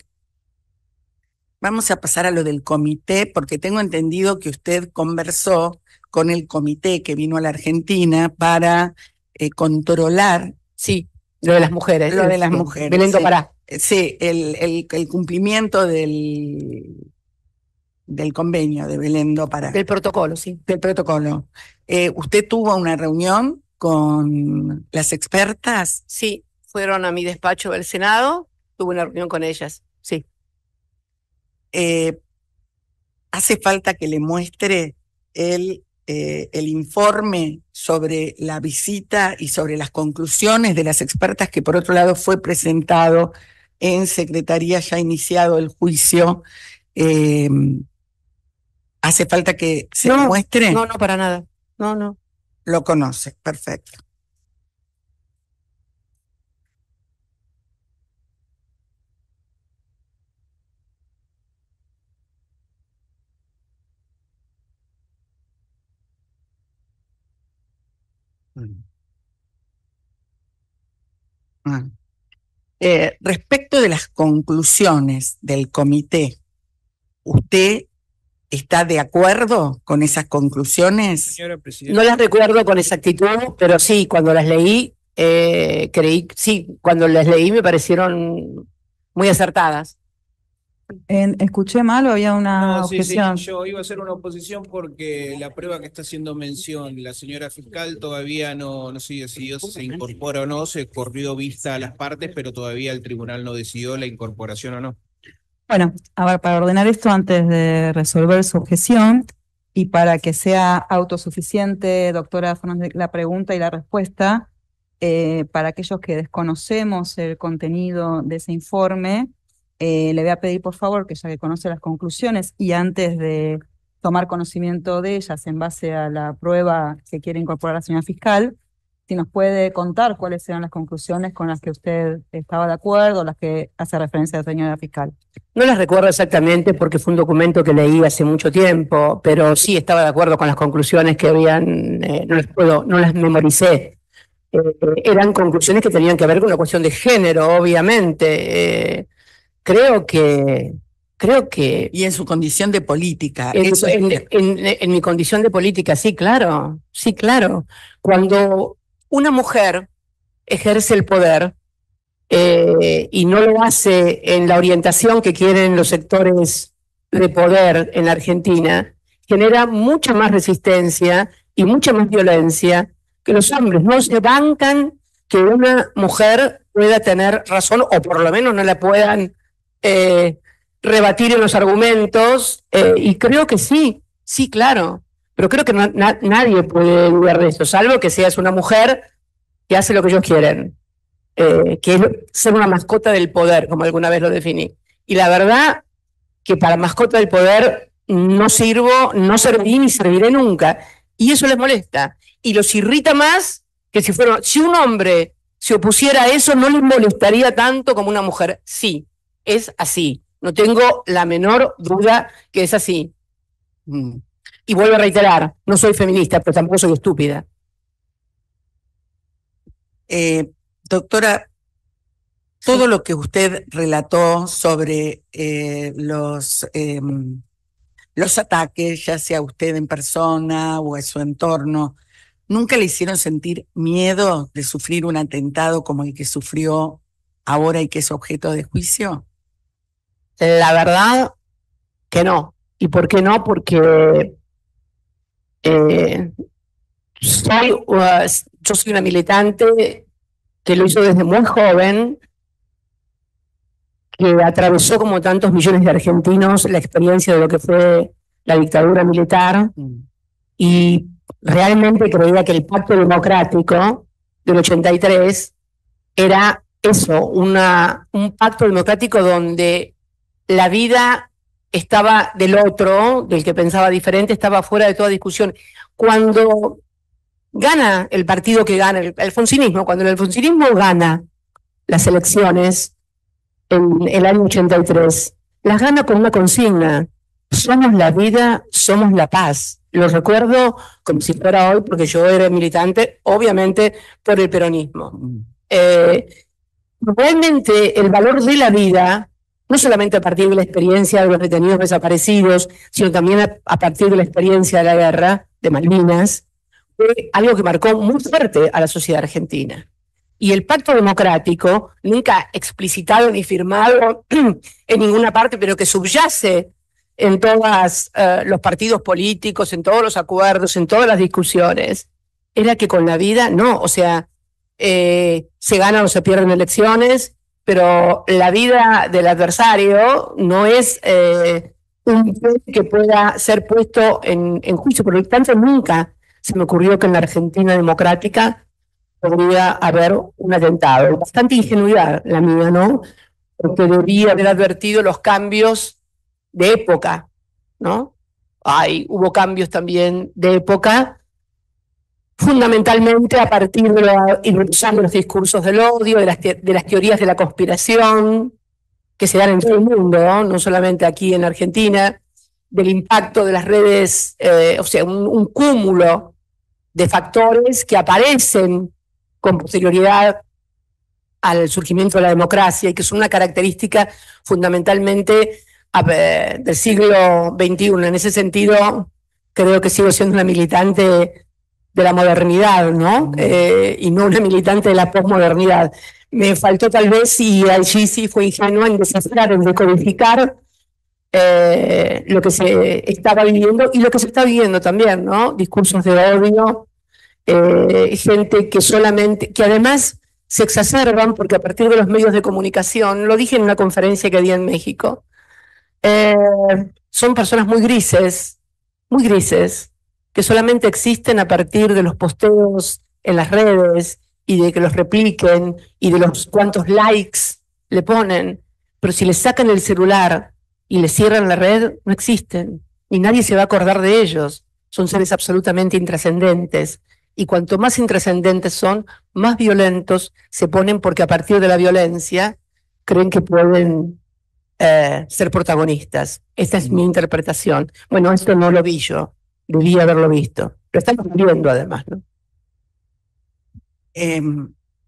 vamos a pasar a lo del comité, porque tengo entendido que usted conversó con el comité que vino a la Argentina para eh, controlar. Sí, lo de las mujeres. Lo de las mujeres. Belendo Sí, el, cumplimiento del, del convenio de Belendo para. Del protocolo, sí. Del protocolo. Eh, ¿Usted tuvo una reunión con las expertas? Sí, fueron a mi despacho del Senado, tuve una reunión con ellas, sí. Eh, ¿Hace falta que le muestre el eh, el informe sobre la visita y sobre las conclusiones de las expertas, que por otro lado fue presentado en Secretaría, ya iniciado el juicio. Eh, ¿Hace falta que se muestre? No, no, para nada. No, no. Lo conoce, perfecto. Ah. Eh, respecto de las conclusiones del comité, ¿usted está de acuerdo con esas conclusiones? No las recuerdo con exactitud, pero sí, cuando las leí, eh, creí, sí, cuando las leí me parecieron muy acertadas escuché mal o había una objeción. yo iba a hacer una oposición porque la prueba que está haciendo mención la señora fiscal todavía no, no se decidió si se incorpora o no, se corrió vista a las partes, pero todavía el tribunal no decidió la incorporación o no. Bueno, a ver, para ordenar esto antes de resolver su objeción y para que sea autosuficiente, doctora la pregunta y la respuesta, eh, para aquellos que desconocemos el contenido de ese informe, eh, le voy a pedir, por favor, que ya que conoce las conclusiones y antes de tomar conocimiento de ellas en base a la prueba que quiere incorporar la señora fiscal, si nos puede contar cuáles eran las conclusiones con las que usted estaba de acuerdo, las que hace referencia la señora fiscal. No las recuerdo exactamente porque fue un documento que leí hace mucho tiempo, pero sí estaba de acuerdo con las conclusiones que habían, eh, no las puedo, no las memoricé, eh, eran conclusiones que tenían que ver con la cuestión de género, obviamente creo que creo que... Y en su condición de política. En, mi condición de política, sí, claro, sí, claro. Cuando una mujer ejerce el poder eh, y no lo hace en la orientación que quieren los sectores de poder en la Argentina, genera mucha más resistencia y mucha más violencia que los hombres. No se bancan que una mujer pueda tener razón o por lo menos no la puedan eh, rebatir en los argumentos, eh, y creo que sí, sí, claro. Pero creo que nadie puede dudar de eso, salvo que seas una mujer que hace lo que ellos quieren, eh, que es ser una mascota del poder, como alguna vez lo definí. Y la verdad que para mascota del poder no sirvo, no serví ni serviré nunca. Y eso les molesta. Y los irrita más que si fuera, si un hombre se opusiera a eso, no les molestaría tanto como una mujer. Sí, es así. No tengo la menor duda que es así. Mm. Y vuelvo a reiterar, no soy feminista, pero tampoco soy estúpida. Eh, doctora, todo lo que usted relató sobre eh, los, em, los ataques, ya sea usted en persona o a su entorno, ¿nunca le hicieron sentir miedo de sufrir un atentado como el que sufrió ahora y que es objeto de juicio? La verdad que no. ¿Y por qué no? Porque eh, soy, uh, yo soy una militante que lo hizo desde muy joven, que atravesó como tantos millones de argentinos la experiencia de lo que fue la dictadura militar mm. y realmente creía que el pacto democrático del 83 era eso, una, un pacto democrático donde la vida estaba del otro, del que pensaba diferente, estaba fuera de toda discusión. Cuando gana el partido que gana, el alfonsinismo, cuando el alfonsinismo gana las elecciones en el año 83, las gana con una consigna, somos la vida, somos la paz. Lo recuerdo como si fuera hoy, porque yo era militante, obviamente, por el peronismo. Mm. Eh, realmente el valor de la vida no solamente a partir de la experiencia de los detenidos desaparecidos, sino también a, partir de la experiencia de la guerra de Malvinas, fue algo que marcó muy fuerte a la sociedad argentina. Y el pacto democrático, nunca explicitado ni firmado en ninguna parte, pero que subyace en todos eh, los partidos políticos, en todos los acuerdos, en todas las discusiones, era que con la vida no, o sea, eh, se ganan o se pierden elecciones, pero la vida del adversario no es eh, un que pueda ser puesto en, en, juicio. Por lo tanto, nunca se me ocurrió que en la Argentina democrática podría haber un atentado. Bastante ingenuidad la mía, ¿no? Porque debía haber advertido los cambios de época, ¿no? Hay, hubo cambios también de época fundamentalmente a partir de, la, los discursos del odio, de las, de las, teorías de la conspiración que se dan en todo el mundo, no, solamente aquí en Argentina, del impacto de las redes, eh, o sea, un, cúmulo de factores que aparecen con posterioridad al surgimiento de la democracia y que son una característica fundamentalmente del siglo XXI. En ese sentido, creo que sigo siendo una militante de la modernidad, ¿no? Eh, y no una militante de la posmodernidad. Me faltó tal vez, y allí sí fue ingenua en desastrar en decodificar eh, lo que se estaba viviendo y lo que se está viviendo también, ¿no? Discursos de odio, eh, gente que solamente, que además se exacerban porque a partir de los medios de comunicación, lo dije en una conferencia que di en México, son personas muy grises, muy grises, que solamente existen a partir de los posteos en las redes y de que los repliquen y de los cuantos likes le ponen, pero si le sacan el celular y le cierran la red, no existen y nadie se va a acordar de ellos. Son seres absolutamente intrascendentes y cuanto más intrascendentes son, más violentos se ponen porque a partir de la violencia creen que pueden eh, ser protagonistas. Esta es mi mm. interpretación. Bueno, esto no lo vi yo debía haberlo visto. Lo están viendo, además, ¿no? Eh,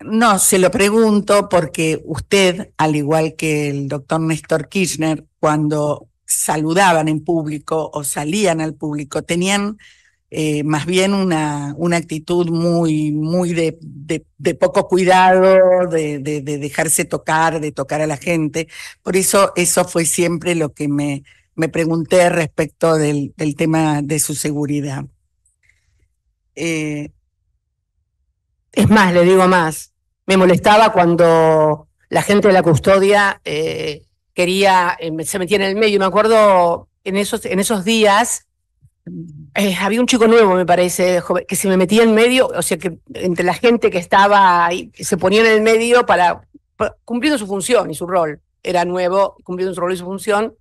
no, se lo pregunto porque usted, al igual que el doctor Néstor Kirchner, cuando saludaban en público o salían al público, tenían eh, más bien una, una actitud muy, muy de, poco cuidado, de, de, dejarse tocar, de tocar a la gente. Por eso eso fue siempre lo que me me pregunté respecto del, tema de su seguridad. Eh, es más, le digo más, me molestaba cuando la gente de la custodia eh, quería, em, se metía en el medio. Me acuerdo en esos, en esos días, eh, había un chico nuevo, me parece, que se me metía en medio, o sea, que entre la gente que estaba ahí, se ponía en el medio para, para, cumpliendo su función y su rol. Era nuevo, cumpliendo su rol y su función.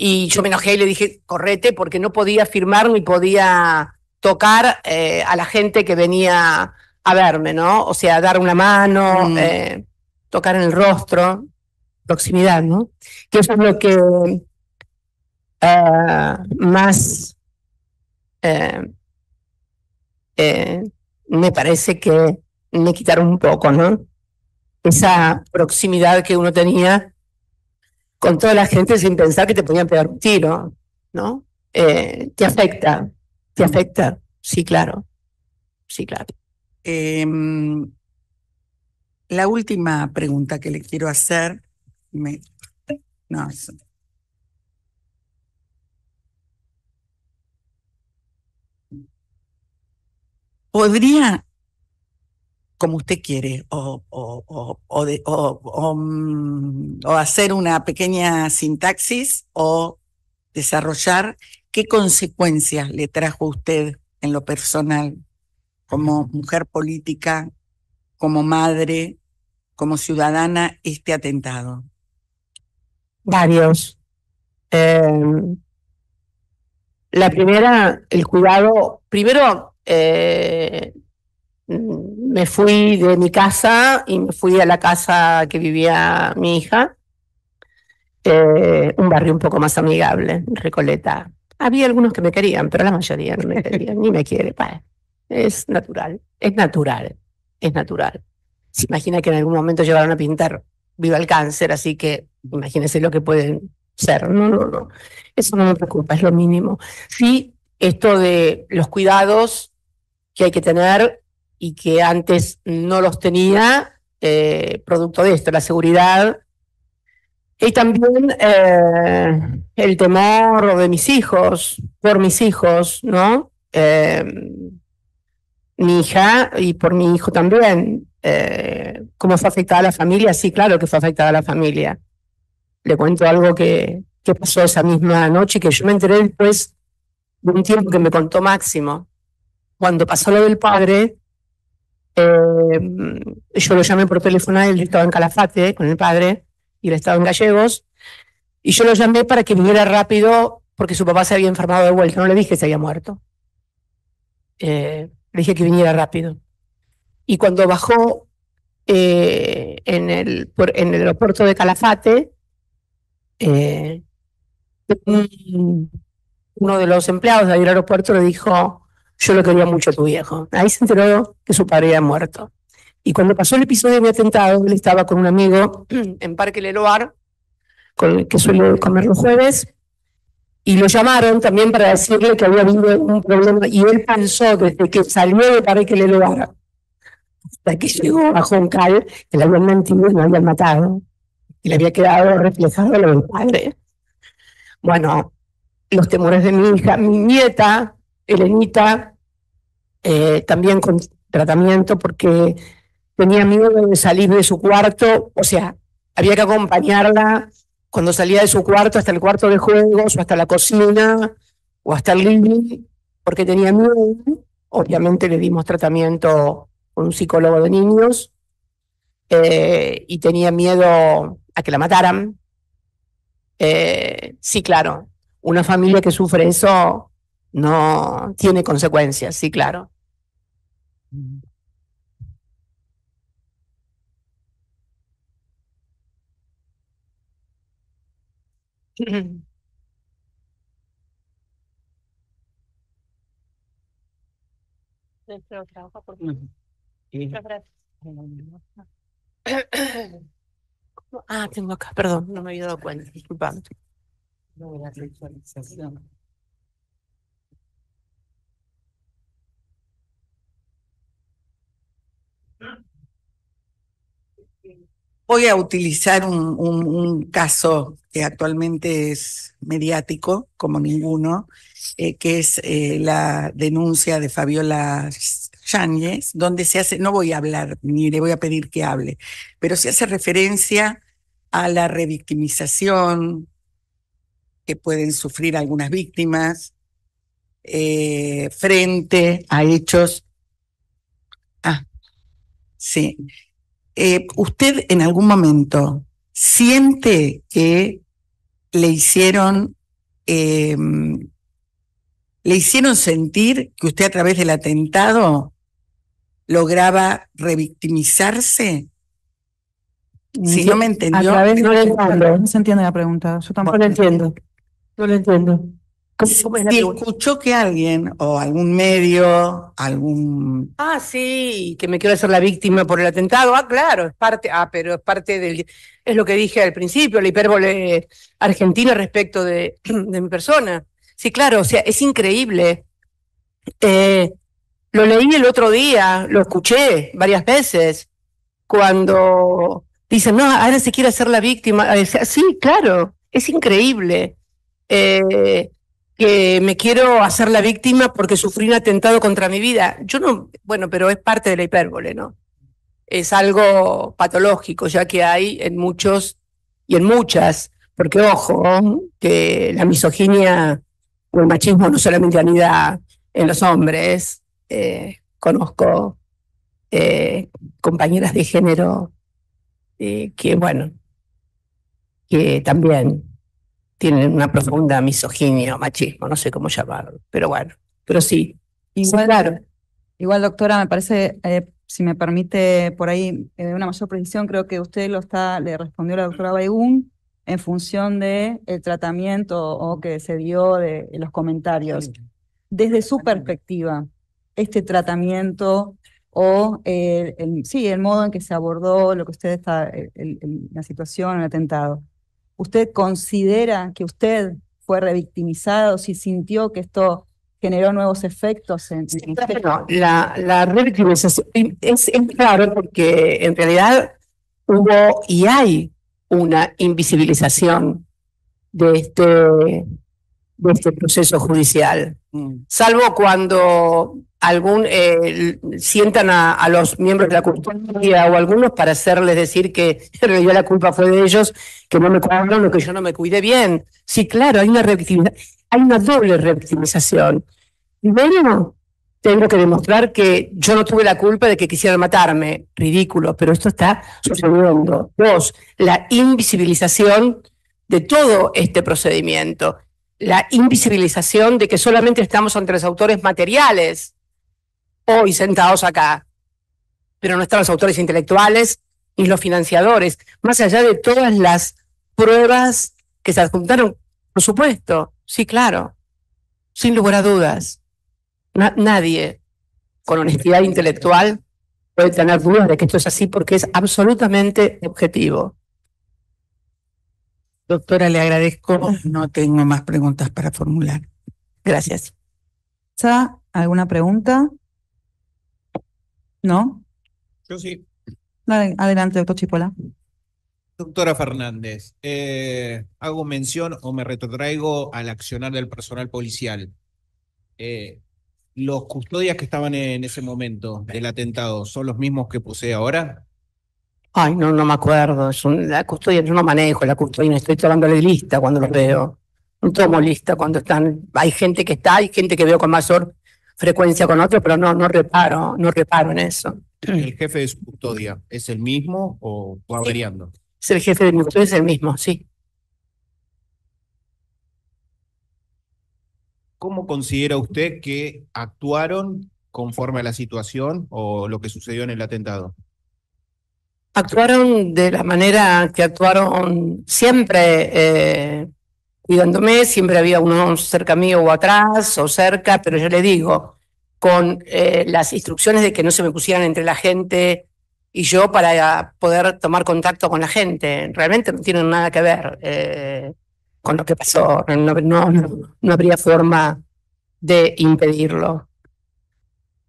Y yo me enojé y le dije, correte, porque no podía firmar ni podía tocar eh, a la gente que venía a verme, ¿no? O sea, dar una mano, mm. eh, tocar en el rostro, proximidad, ¿no? Que eso es lo que eh, más me parece que me quitaron un poco, ¿no? Esa proximidad que uno tenía con toda la gente sin pensar que te podían pegar un tiro, ¿no? Eh, te afecta, te afecta, sí, claro, sí, claro. Em, la última pregunta que le quiero hacer, me, no, ¿podría como usted quiere o, o, mm, o, hacer una pequeña sintaxis o desarrollar qué consecuencias le trajo a usted en lo personal como mujer política, como madre, como ciudadana este atentado. Varios. Em, la primera, el cuidado, primero, eh, Mm, me fui de mi casa y me fui a la casa que vivía mi hija, eh, un barrio un poco más amigable, Recoleta. Había algunos que me querían, pero la mayoría no me querían, ni me quiere. es natural, es natural, es natural. Se imagina que en algún momento llevaron a pintar viva el cáncer, así que imagínense lo que pueden ser. No, no, no. Eso no me preocupa, es lo mínimo. Sí, esto de los cuidados que hay que tener y que antes no los tenía, eh, producto de esto, la seguridad. Y también eh, el temor de mis hijos, por mis hijos, ¿no? Eh, mi hija y por mi hijo también. ¿Cómo fue afectada la familia? Sí, claro que fue afectada la familia. Le cuento algo que, que pasó esa misma noche, que yo me enteré después de un tiempo que me contó Máximo. Cuando pasó lo del padre, eh, yo lo llamé por teléfono él, estaba en Calafate con el padre y él estaba en Gallegos. Y yo lo llamé para que viniera rápido porque su papá se había enfermado de vuelta. No le dije que se había muerto. Eh, le dije que viniera rápido. Y cuando bajó eh, en, el, en el aeropuerto de Calafate, uno de los empleados de del aeropuerto le dijo, yo lo quería mucho a tu viejo. Ahí se enteró que su padre había muerto. Y cuando pasó el episodio de mi atentado, él estaba con un amigo en Parque Leloar, con el que suele comer los jueves, y lo llamaron también para decirle que había habido un problema. Y él pensó desde que salió de Parque Leloar hasta que llegó a Joncal, que le habían mentido y lo habían matado, y le había quedado reflejado lo del padre. Bueno, los temores de mi hija, mi nieta, Elenita, eh, también con tratamiento porque tenía miedo de salir de su cuarto, o sea, había que acompañarla cuando salía de su cuarto hasta el cuarto de juegos o hasta la cocina o hasta el living, porque tenía miedo. Obviamente le dimos tratamiento con un psicólogo de niños eh, y tenía miedo a que la mataran. Eh, sí, claro, una familia que sufre eso no tiene consecuencias, sí, claro. Ah, tengo acá, perdón, no me había dado cuenta, disculpame. No, Voy a utilizar un, caso que actualmente es mediático, como ninguno, eh, que es eh, la denuncia de Fabiola Cháñez, donde se hace, no voy a hablar ni le voy a pedir que hable, pero se hace referencia a la revictimización que pueden sufrir algunas víctimas eh, frente a hechos. Ah, sí, eh, ¿usted en algún momento siente que le hicieron, em, le hicieron sentir que usted a través del atentado lograba revictimizarse? Si Yo, no me entendió. A través no, no se entiende la pregunta. Yo tampoco. No lo entiendo. No lo entiendo. ¿Cómo escuchó que alguien o algún medio, algún... Ah, sí, que me quiero hacer la víctima por el atentado. Ah, claro, es parte, ah, pero es parte del... Es lo que dije al principio, la hipérbole argentina respecto de, de mi persona. Sí, claro, o sea, es increíble. Eh, lo leí el otro día, lo escuché varias veces, cuando dicen, no, ahora se quiere hacer la víctima. Eh, sí, claro, es increíble. Eh, que me quiero hacer la víctima porque sufrí un atentado contra mi vida. Yo no, bueno, pero es parte de la hipérbole, ¿no? Es algo patológico, ya que hay en muchos y en muchas, porque ojo, que la misoginia o el machismo no solamente anida en los hombres, eh, conozco eh, compañeras de género eh, que, bueno, que también tienen una profunda misoginia o machismo, no sé cómo llamarlo, pero bueno, pero sí. Igual, doctora, me parece, eh, si me permite por ahí eh, una mayor precisión, creo que usted lo está, le respondió la doctora Baigún en función del el tratamiento o que se dio de, los comentarios. Desde su perspectiva, este tratamiento o eh, el, sí, el modo en que se abordó lo que usted está, la situación, el atentado usted considera que usted fue revictimizado, si sintió que esto generó nuevos efectos en, la, revictimización es, es claro porque en realidad hubo y hay una invisibilización de este, este proceso judicial, mm. salvo cuando algún eh, sientan a, los miembros de la custodia o algunos para hacerles decir que yo la culpa fue de ellos, que no me cuidaron o que yo no me cuidé bien. Sí, claro, hay una hay una doble revictimización. Primero, tengo que demostrar que yo no tuve la culpa de que quisieran matarme. Ridículo, pero esto está sucediendo. Dos, la invisibilización de todo este procedimiento. La invisibilización de que solamente estamos ante los autores materiales hoy sentados acá, pero no están los autores intelectuales ni los financiadores, más allá de todas las pruebas que se adjuntaron, por supuesto, sí, claro, sin lugar a dudas. nadie con honestidad intelectual puede tener dudas de que esto es así porque es absolutamente objetivo. Doctora, le agradezco. No tengo más preguntas para formular. Gracias. ¿Alguna pregunta? ¿No? Yo sí. Adelante, doctor Chipola. Doctora Fernández, eh, hago mención o me retrotraigo al accionar del personal policial. Eh, ¿Los custodias que estaban en ese momento del atentado son los mismos que posee ahora? Ay, no, no me acuerdo. Yo, la custodia, yo no manejo la custodia, estoy tomando lista cuando los veo. No tomo lista cuando están. Hay gente que está, hay gente que veo con mayor frecuencia con otro, pero no, no reparo, no reparo en eso. ¿El jefe de su custodia es el mismo o va variando? el jefe de mi custodia, es el mismo, sí. ¿Cómo considera usted que actuaron conforme a la situación o lo que sucedió en el atentado? Actuaron de la manera que actuaron siempre. Eh, cuidándome, siempre había uno cerca mío o atrás o cerca, pero yo le digo, con eh, las instrucciones de que no se me pusieran entre la gente y yo para poder tomar contacto con la gente. Realmente no tienen nada que ver eh, con lo que pasó, no, no, habría forma de impedirlo.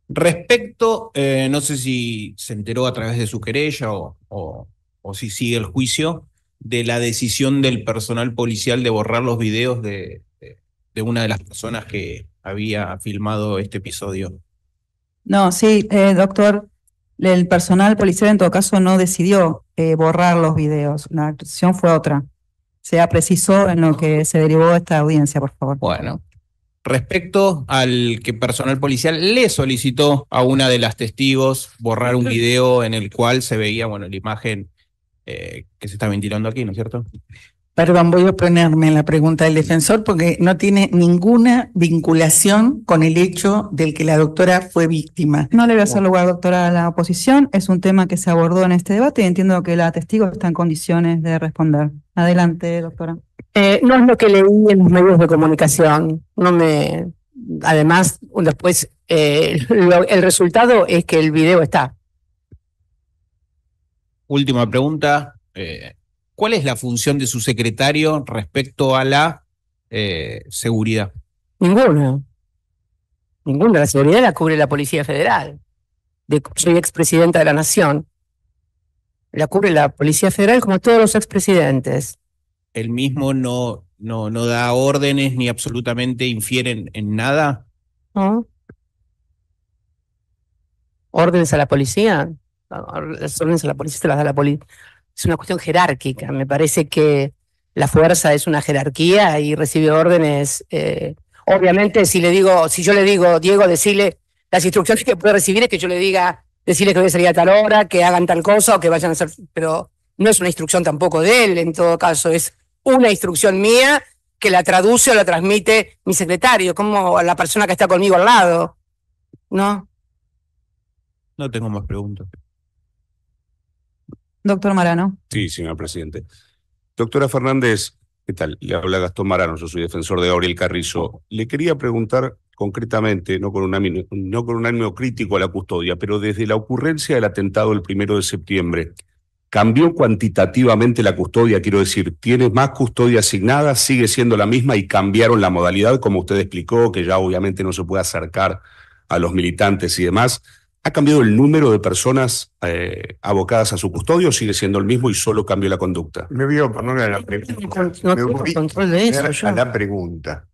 Respecto, eh, no sé si se enteró a través de su querella o, o si sigue el juicio, de la decisión del personal policial de borrar los videos de, una de las personas que había filmado este episodio. No, sí, eh, doctor, el personal policial en todo caso no decidió eh, borrar los videos, la decisión fue otra. Sea preciso en lo que se derivó esta audiencia, por favor. Bueno, respecto al que personal policial le solicitó a una de las testigos borrar un video en el cual se veía, bueno, la imagen eh, que se está ventilando aquí, ¿no es cierto? Perdón, voy a ponerme en la pregunta del defensor porque no tiene ninguna vinculación con el hecho del que la doctora fue víctima. No le voy a hacer lugar, doctora, a la oposición. Es un tema que se abordó en este debate y entiendo que la testigo está en condiciones de responder. Adelante, doctora. Eh, no es lo que leí en los medios de comunicación. No me. Además, después eh, el resultado es que el video está última pregunta. Eh, ¿Cuál es la función de su secretario respecto a la eh, seguridad? Ninguna. Ninguna. La seguridad la cubre la Policía Federal. De, soy expresidenta de la Nación. La cubre la Policía Federal como todos los expresidentes. ¿El mismo no, no, no da órdenes ni absolutamente infiere en nada? ¿Órdenes a la policía? las órdenes a la policía se las da la policía. Es una cuestión jerárquica. Me parece que la fuerza es una jerarquía y recibe órdenes. Eh, obviamente, si le digo, si yo le digo, Diego, decirle, las instrucciones que puede recibir es que yo le diga, decirle que voy a salir a tal hora, que hagan tal cosa o que vayan a hacer. Pero no es una instrucción tampoco de él, en todo caso, es una instrucción mía que la traduce o la transmite mi secretario, como la persona que está conmigo al lado. ¿No? No tengo más preguntas. Doctor Marano. Sí, señor Presidente. Doctora Fernández, ¿qué tal? Le habla Gastón Marano, yo soy defensor de Gabriel Carrizo. Le quería preguntar concretamente, no con, un ánimo, no con un crítico a la custodia, pero desde la ocurrencia del atentado del primero de septiembre, ¿cambió cuantitativamente la custodia? Quiero decir, ¿tiene más custodia asignada? ¿Sigue siendo la misma y cambiaron la modalidad, como usted explicó, que ya obviamente no se puede acercar a los militantes y demás? ¿Ha cambiado el número de personas eh, abocadas a su custodio o sigue siendo el mismo y solo cambia la conducta? Me vio, perdón, a la pregunta. a pregunta.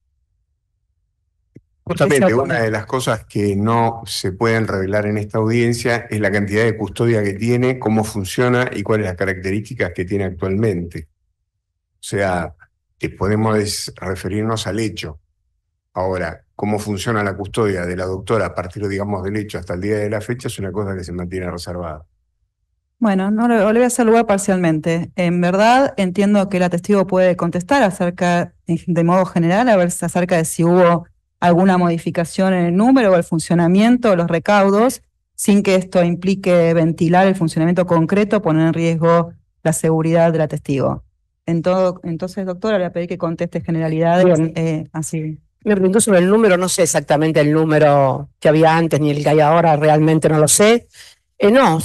Justamente una de las cosas que no se pueden revelar en esta audiencia es la cantidad de custodia que tiene, cómo funciona y cuáles las características que tiene actualmente. O sea, que podemos referirnos al hecho. Ahora, cómo funciona la custodia de la doctora a partir, digamos, del hecho hasta el día de la fecha es una cosa que se mantiene reservada. Bueno, no lo, voy a saludar parcialmente. En verdad, entiendo que el testigo puede contestar acerca, de modo general, acerca de si hubo alguna modificación en el número o el funcionamiento o los recaudos, sin que esto implique ventilar el funcionamiento concreto, poner en riesgo la seguridad del la testigo. En todo, entonces, doctora, le voy a pedir que conteste generalidades eh, así. Me preguntó sobre el número, no sé exactamente el número que había antes ni el que hay ahora, realmente no lo sé. Eh, no, o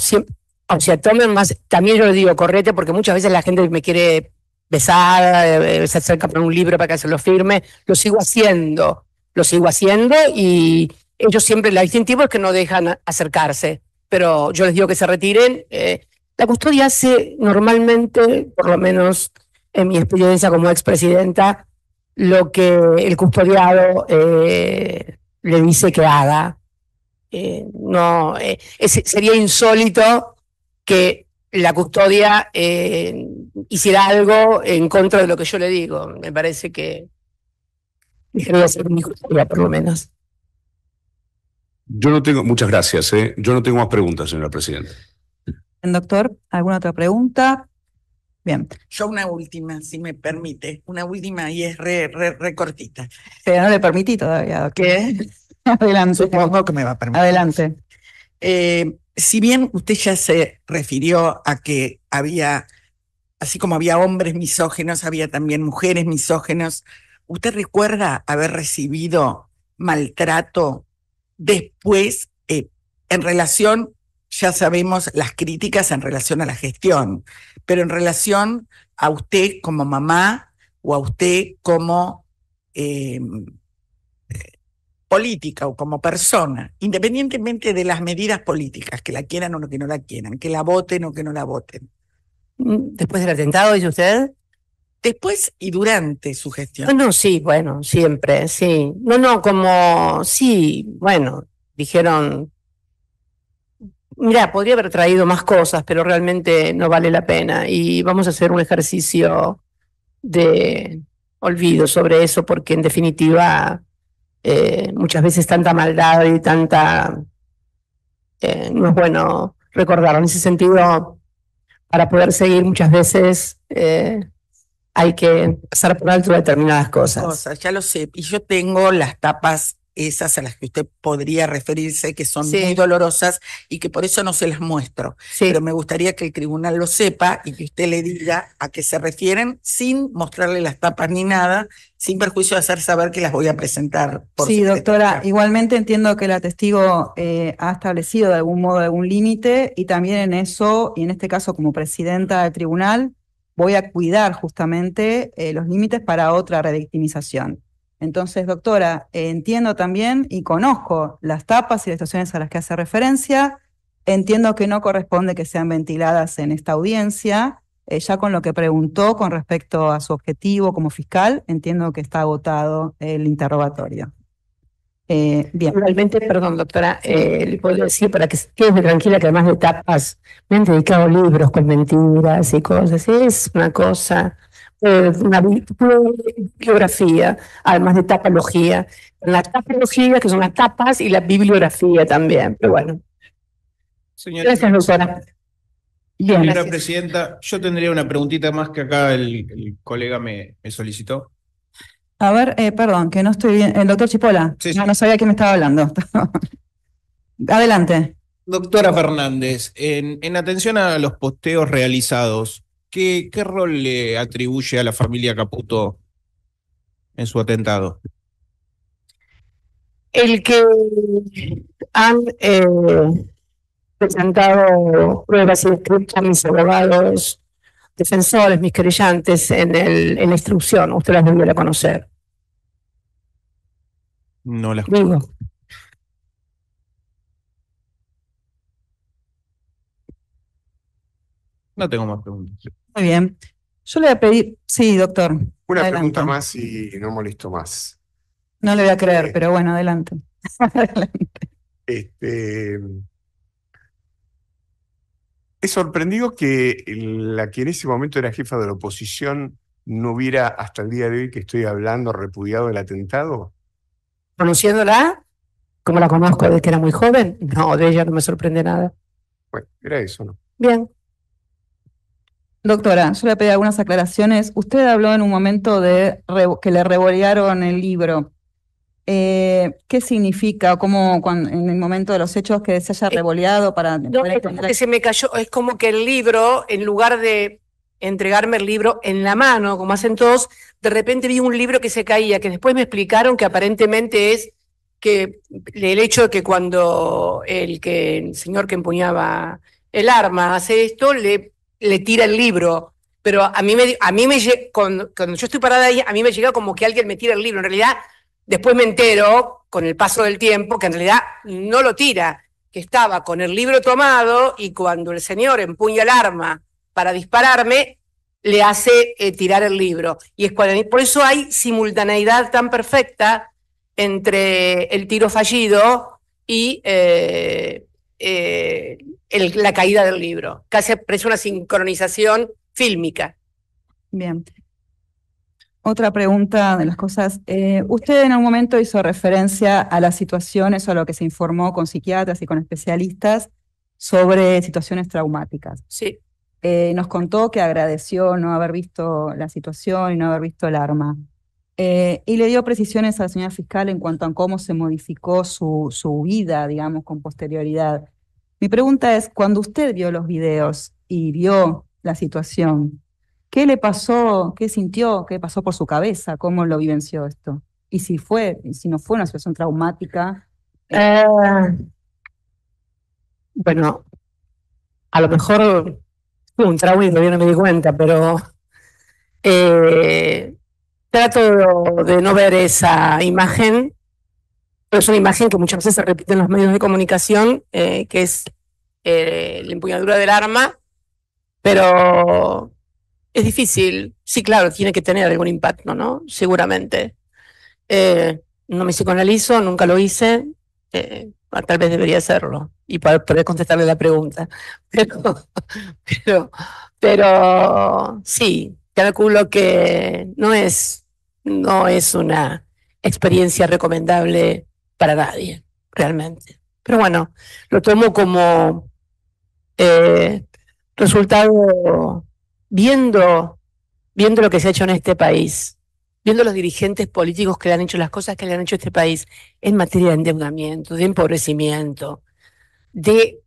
sea, tomen más, también yo les digo, correte, porque muchas veces la gente me quiere besar, eh, se acerca por un libro para que se lo firme, lo sigo haciendo, lo sigo haciendo y ellos siempre, la distintivo es que no dejan acercarse, pero yo les digo que se retiren. Eh, la custodia hace normalmente, por lo menos en mi experiencia como expresidenta, lo que el custodiado eh, le dice que haga. Eh, no, eh, sería insólito que la custodia hiciera algo en contra de lo que yo le digo. Me parece que dejaría ser mi custodia, por lo menos. Yo no tengo, muchas gracias. Yo no tengo más preguntas, señora presidenta. Doctor, ¿alguna otra pregunta? Bien. Yo una última, si me permite. Una última y es recortita. Pero no le permití todavía, ¿ok? Adelante. Supongo que me va a permitir. Adelante. Eh, si bien usted ya se refirió a que había, así como había hombres misógenos, había también mujeres misógenos, ¿usted recuerda haber recibido maltrato después eh, en relación ya sabemos las críticas en relación a la gestión, pero en relación a usted como mamá o a usted como em, política o como persona, independientemente de las medidas políticas, que la quieran o que no la quieran, que la voten o que no la voten. Mm, después del atentado, dice usted. Después y durante su gestión. No, ah, no, sí, bueno, siempre, sí. No, no, como, sí, bueno, dijeron mira, podría haber traído más cosas, pero realmente no vale la pena. Y vamos a hacer un ejercicio de olvido sobre eso, porque en definitiva eh, muchas veces tanta maldad y tanta... Eh, no es bueno recordar. En ese sentido, para poder seguir muchas veces... Eh, hay que pasar por alto determinadas cosas. cosas. Ya lo sé. Y yo tengo las tapas esas a las que usted podría referirse, que son muy dolorosas y que por eso no se las muestro. Pero me gustaría que el tribunal lo sepa y que usted le diga a qué se refieren sin mostrarle las tapas ni nada, sin perjuicio de hacer saber que las voy a presentar. Por sí, doctora, igualmente entiendo que la testigo eh, ha establecido de algún modo algún límite y también en eso, y en este caso como presidenta del tribunal, voy a cuidar justamente eh, los límites para otra redictimización. Entonces, doctora, entiendo también y conozco las tapas y las situaciones a las que hace referencia. Entiendo que no corresponde que sean ventiladas en esta audiencia. Eh, ya con lo que preguntó con respecto a su objetivo como fiscal, entiendo que está agotado el interrogatorio. Eh, bien. Realmente, perdón, doctora, eh, le puedo decir para que quede tranquila que además de tapas me han dedicado libros con mentiras y cosas. Es una cosa eh, una bibliografía, además de tapología. La tapología, que son las tapas, y la bibliografía también. Pero bueno. Señora, gracias, doctora. señora presidenta, yo tendría una preguntita más que acá el, colega me, solicitó. A ver, eh, perdón, que no estoy bien. El doctor Chipola. No, no sabía quién me estaba hablando. Adelante. Doctora Fernández, en, atención a los posteos realizados, ¿Qué, rol le atribuye a la familia Caputo en su atentado? El que han eh, presentado pruebas y a mis abogados, defensores, mis querellantes en, el, la instrucción. Usted las a conocer. No las conozco. tengo más preguntas. Muy bien. Yo le voy a pedir, sí, doctor. Una pregunta más y no molesto más. No le voy a creer, eh, pero bueno, adelante. adelante. Este, es sorprendido que la que en ese momento era jefa de la oposición no hubiera hasta el día de hoy que estoy hablando repudiado el atentado. Conociéndola, como la conozco desde que era muy joven, no, de ella no me sorprende nada. Bueno, era eso, ¿no? Bien. Doctora, yo le pedí algunas aclaraciones. Usted habló en un momento de que le revolearon el libro. Eh, ¿Qué significa cómo en el momento de los hechos que se haya eh, revoleado para... No, es que se me cayó, es como que el libro, en lugar de entregarme el libro en la mano, como hacen todos, de repente vi un libro que se caía, que después me explicaron que aparentemente es que el hecho de que cuando el que el señor que empuñaba el arma hace esto, le le tira el libro, pero a mí me, a mí me cuando, yo estoy parada ahí, a mí me llega como que alguien me tira el libro. En realidad, después me entero, con el paso del tiempo, que en realidad no lo tira, que estaba con el libro tomado y cuando el señor empuña el arma para dispararme, le hace eh, tirar el libro. Y es cuando, por eso hay simultaneidad tan perfecta entre el tiro fallido y eh, eh, la caída del libro. Casi es una sincronización fílmica. Bien. Otra pregunta de las cosas. Eh, usted en algún momento hizo referencia a las situaciones o a lo que se informó con psiquiatras y con especialistas sobre situaciones traumáticas. Sí. Eh, nos contó que agradeció no haber visto la situación y no haber visto el arma. Eh, y le dio precisiones a la señora fiscal en cuanto a cómo se modificó su, su vida, digamos, con posterioridad. Mi pregunta es, cuando usted vio los videos y vio la situación, ¿qué le pasó? ¿Qué sintió? ¿Qué pasó por su cabeza? ¿Cómo lo vivenció esto? Y si fue, si no fue una situación traumática. Eh, eh, bueno, a lo mejor fue un trauma y no me di cuenta, pero eh, trato de no ver esa imagen pero es una imagen que muchas veces se repite en los medios de comunicación, eh, que es eh, la empuñadura del arma, pero es difícil. Sí, claro, tiene que tener algún impacto, ¿no? Seguramente. Eh, no me psicoanalizo, nunca lo hice, ah, tal vez debería hacerlo y para poder contestarle la pregunta. Pero, pero, pero sí, calculo que no es, no es una experiencia recomendable para nadie, realmente. Pero bueno, lo tomo como eh, resultado viendo, viendo lo que se ha hecho en este país, viendo los dirigentes políticos que le han hecho las cosas que le han hecho a este país en materia de endeudamiento, de empobrecimiento, de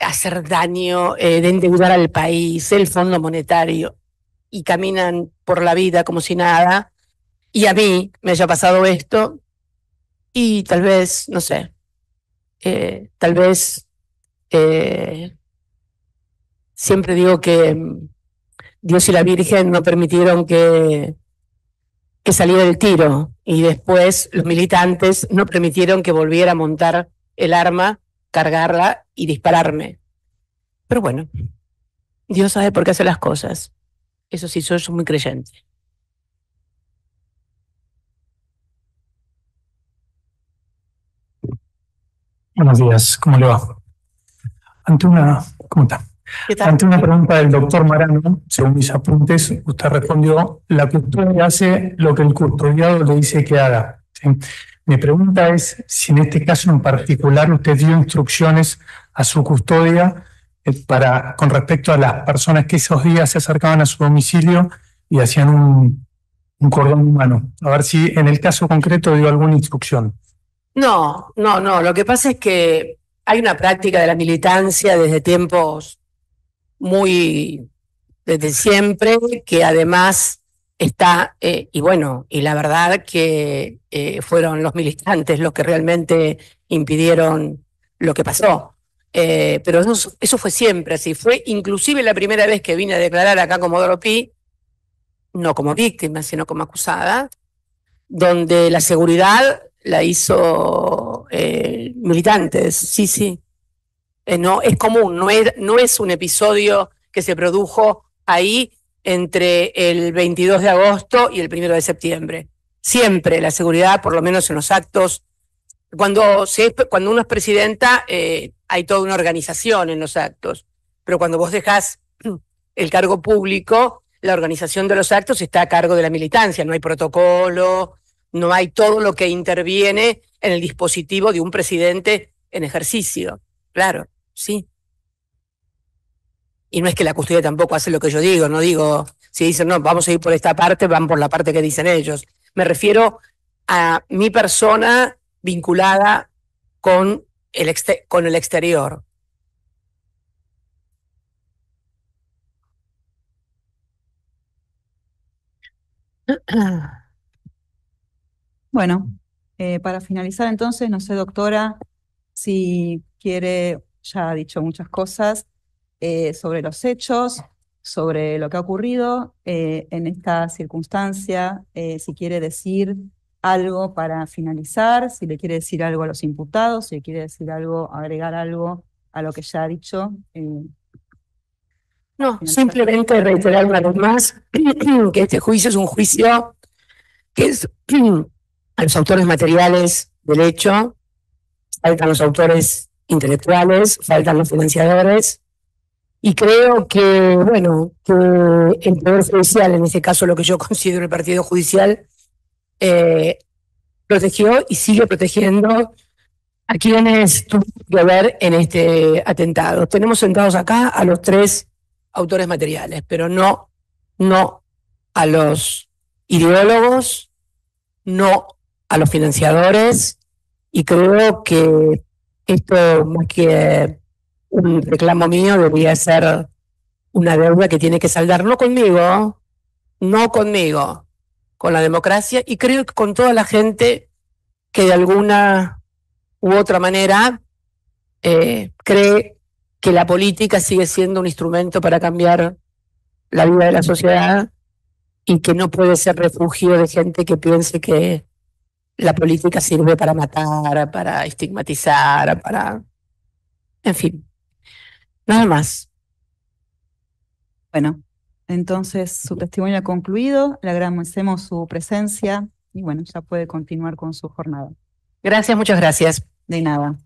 hacer daño, eh, de endeudar al país, el Fondo Monetario, y caminan por la vida como si nada, y a mí me haya pasado esto, y tal vez, no sé, eh, tal vez eh, siempre digo que mm, Dios y la Virgen no permitieron que, que saliera el tiro y después los militantes no permitieron que volviera a montar el arma, cargarla y dispararme. Pero bueno, Dios sabe por qué hace las cosas. Eso sí, soy muy creyente. Buenos días, ¿cómo le va? Ante una, ¿cómo Ante una pregunta del doctor Marano, según mis apuntes, usted respondió, la custodia hace lo que el custodiado le dice que haga. Mi pregunta es si en este caso en particular usted dio instrucciones a su custodia eh, para, con respecto a las personas que esos días se acercaban a su domicilio y hacían un cordón humano. A ver si en el caso concreto dio alguna instrucción. No, no, no. Lo que pasa es que hay una práctica de la militancia desde tiempos muy, desde siempre, que además está, eh, y bueno, y la verdad que eh, fueron los militantes los que realmente impidieron lo que pasó. Eh, pero eso, eso, fue siempre así. Fue inclusive la primera vez que vine a declarar acá como Doropi, no como víctima, sino como acusada, donde la seguridad la hizo eh, militantes, sí, sí. Eh, no, es común, no es, no es un episodio que se produjo ahí entre el 22 de agosto y el 1 de septiembre. Siempre la seguridad, por lo menos en los actos, cuando, se, cuando uno es presidenta eh, hay toda una organización en los actos, pero cuando vos dejás el cargo público, la organización de los actos está a cargo de la militancia, no hay protocolo, no hay todo lo que interviene en el dispositivo de un presidente en ejercicio. Claro, sí. Y no es que la custodia tampoco hace lo que yo digo, no digo, si dicen, no, vamos a ir por esta parte, van por la parte que dicen ellos. Me refiero a mi persona vinculada con el, con el exterior. Bueno, eh, para finalizar entonces, no sé, doctora, si quiere, ya ha dicho muchas cosas eh, sobre los hechos, sobre lo que ha ocurrido eh, en esta circunstancia, si quiere decir algo para finalizar, si le quiere decir algo a los imputados, si le quiere decir algo, agregar algo a lo que ya ha dicho. no, simplemente reiterar una vez más que este juicio es un juicio que es a los autores materiales del hecho, faltan los autores intelectuales, faltan los financiadores, y creo que, bueno, que el Poder Judicial, en este caso lo que yo considero el Partido Judicial, eh, protegió y sigue protegiendo a quienes tuvieron que ver en este atentado. Tenemos sentados acá a los tres autores materiales, pero no, no a los ideólogos, no a los financiadores y creo que esto más que un reclamo mío debería ser una deuda que tiene que saldar no conmigo, no conmigo, con la democracia y creo que con toda la gente que de alguna u otra manera eh, cree que la política sigue siendo un instrumento para cambiar la vida de la sociedad y que no puede ser refugio de gente que piense que la política sirve para matar, para estigmatizar, para... En fin, nada más. Bueno, entonces su testimonio ha concluido, le agradecemos su presencia y bueno, ya puede continuar con su jornada. Gracias, muchas gracias. De nada.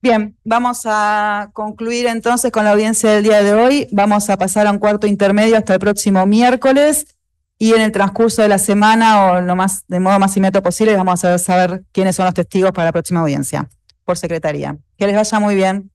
Bien, vamos a concluir entonces con la audiencia del día de hoy. Vamos a pasar a un cuarto intermedio hasta el próximo miércoles y en el transcurso de la semana o lo más de modo más inmediato posible vamos a saber quiénes son los testigos para la próxima audiencia por secretaría. Que les vaya muy bien.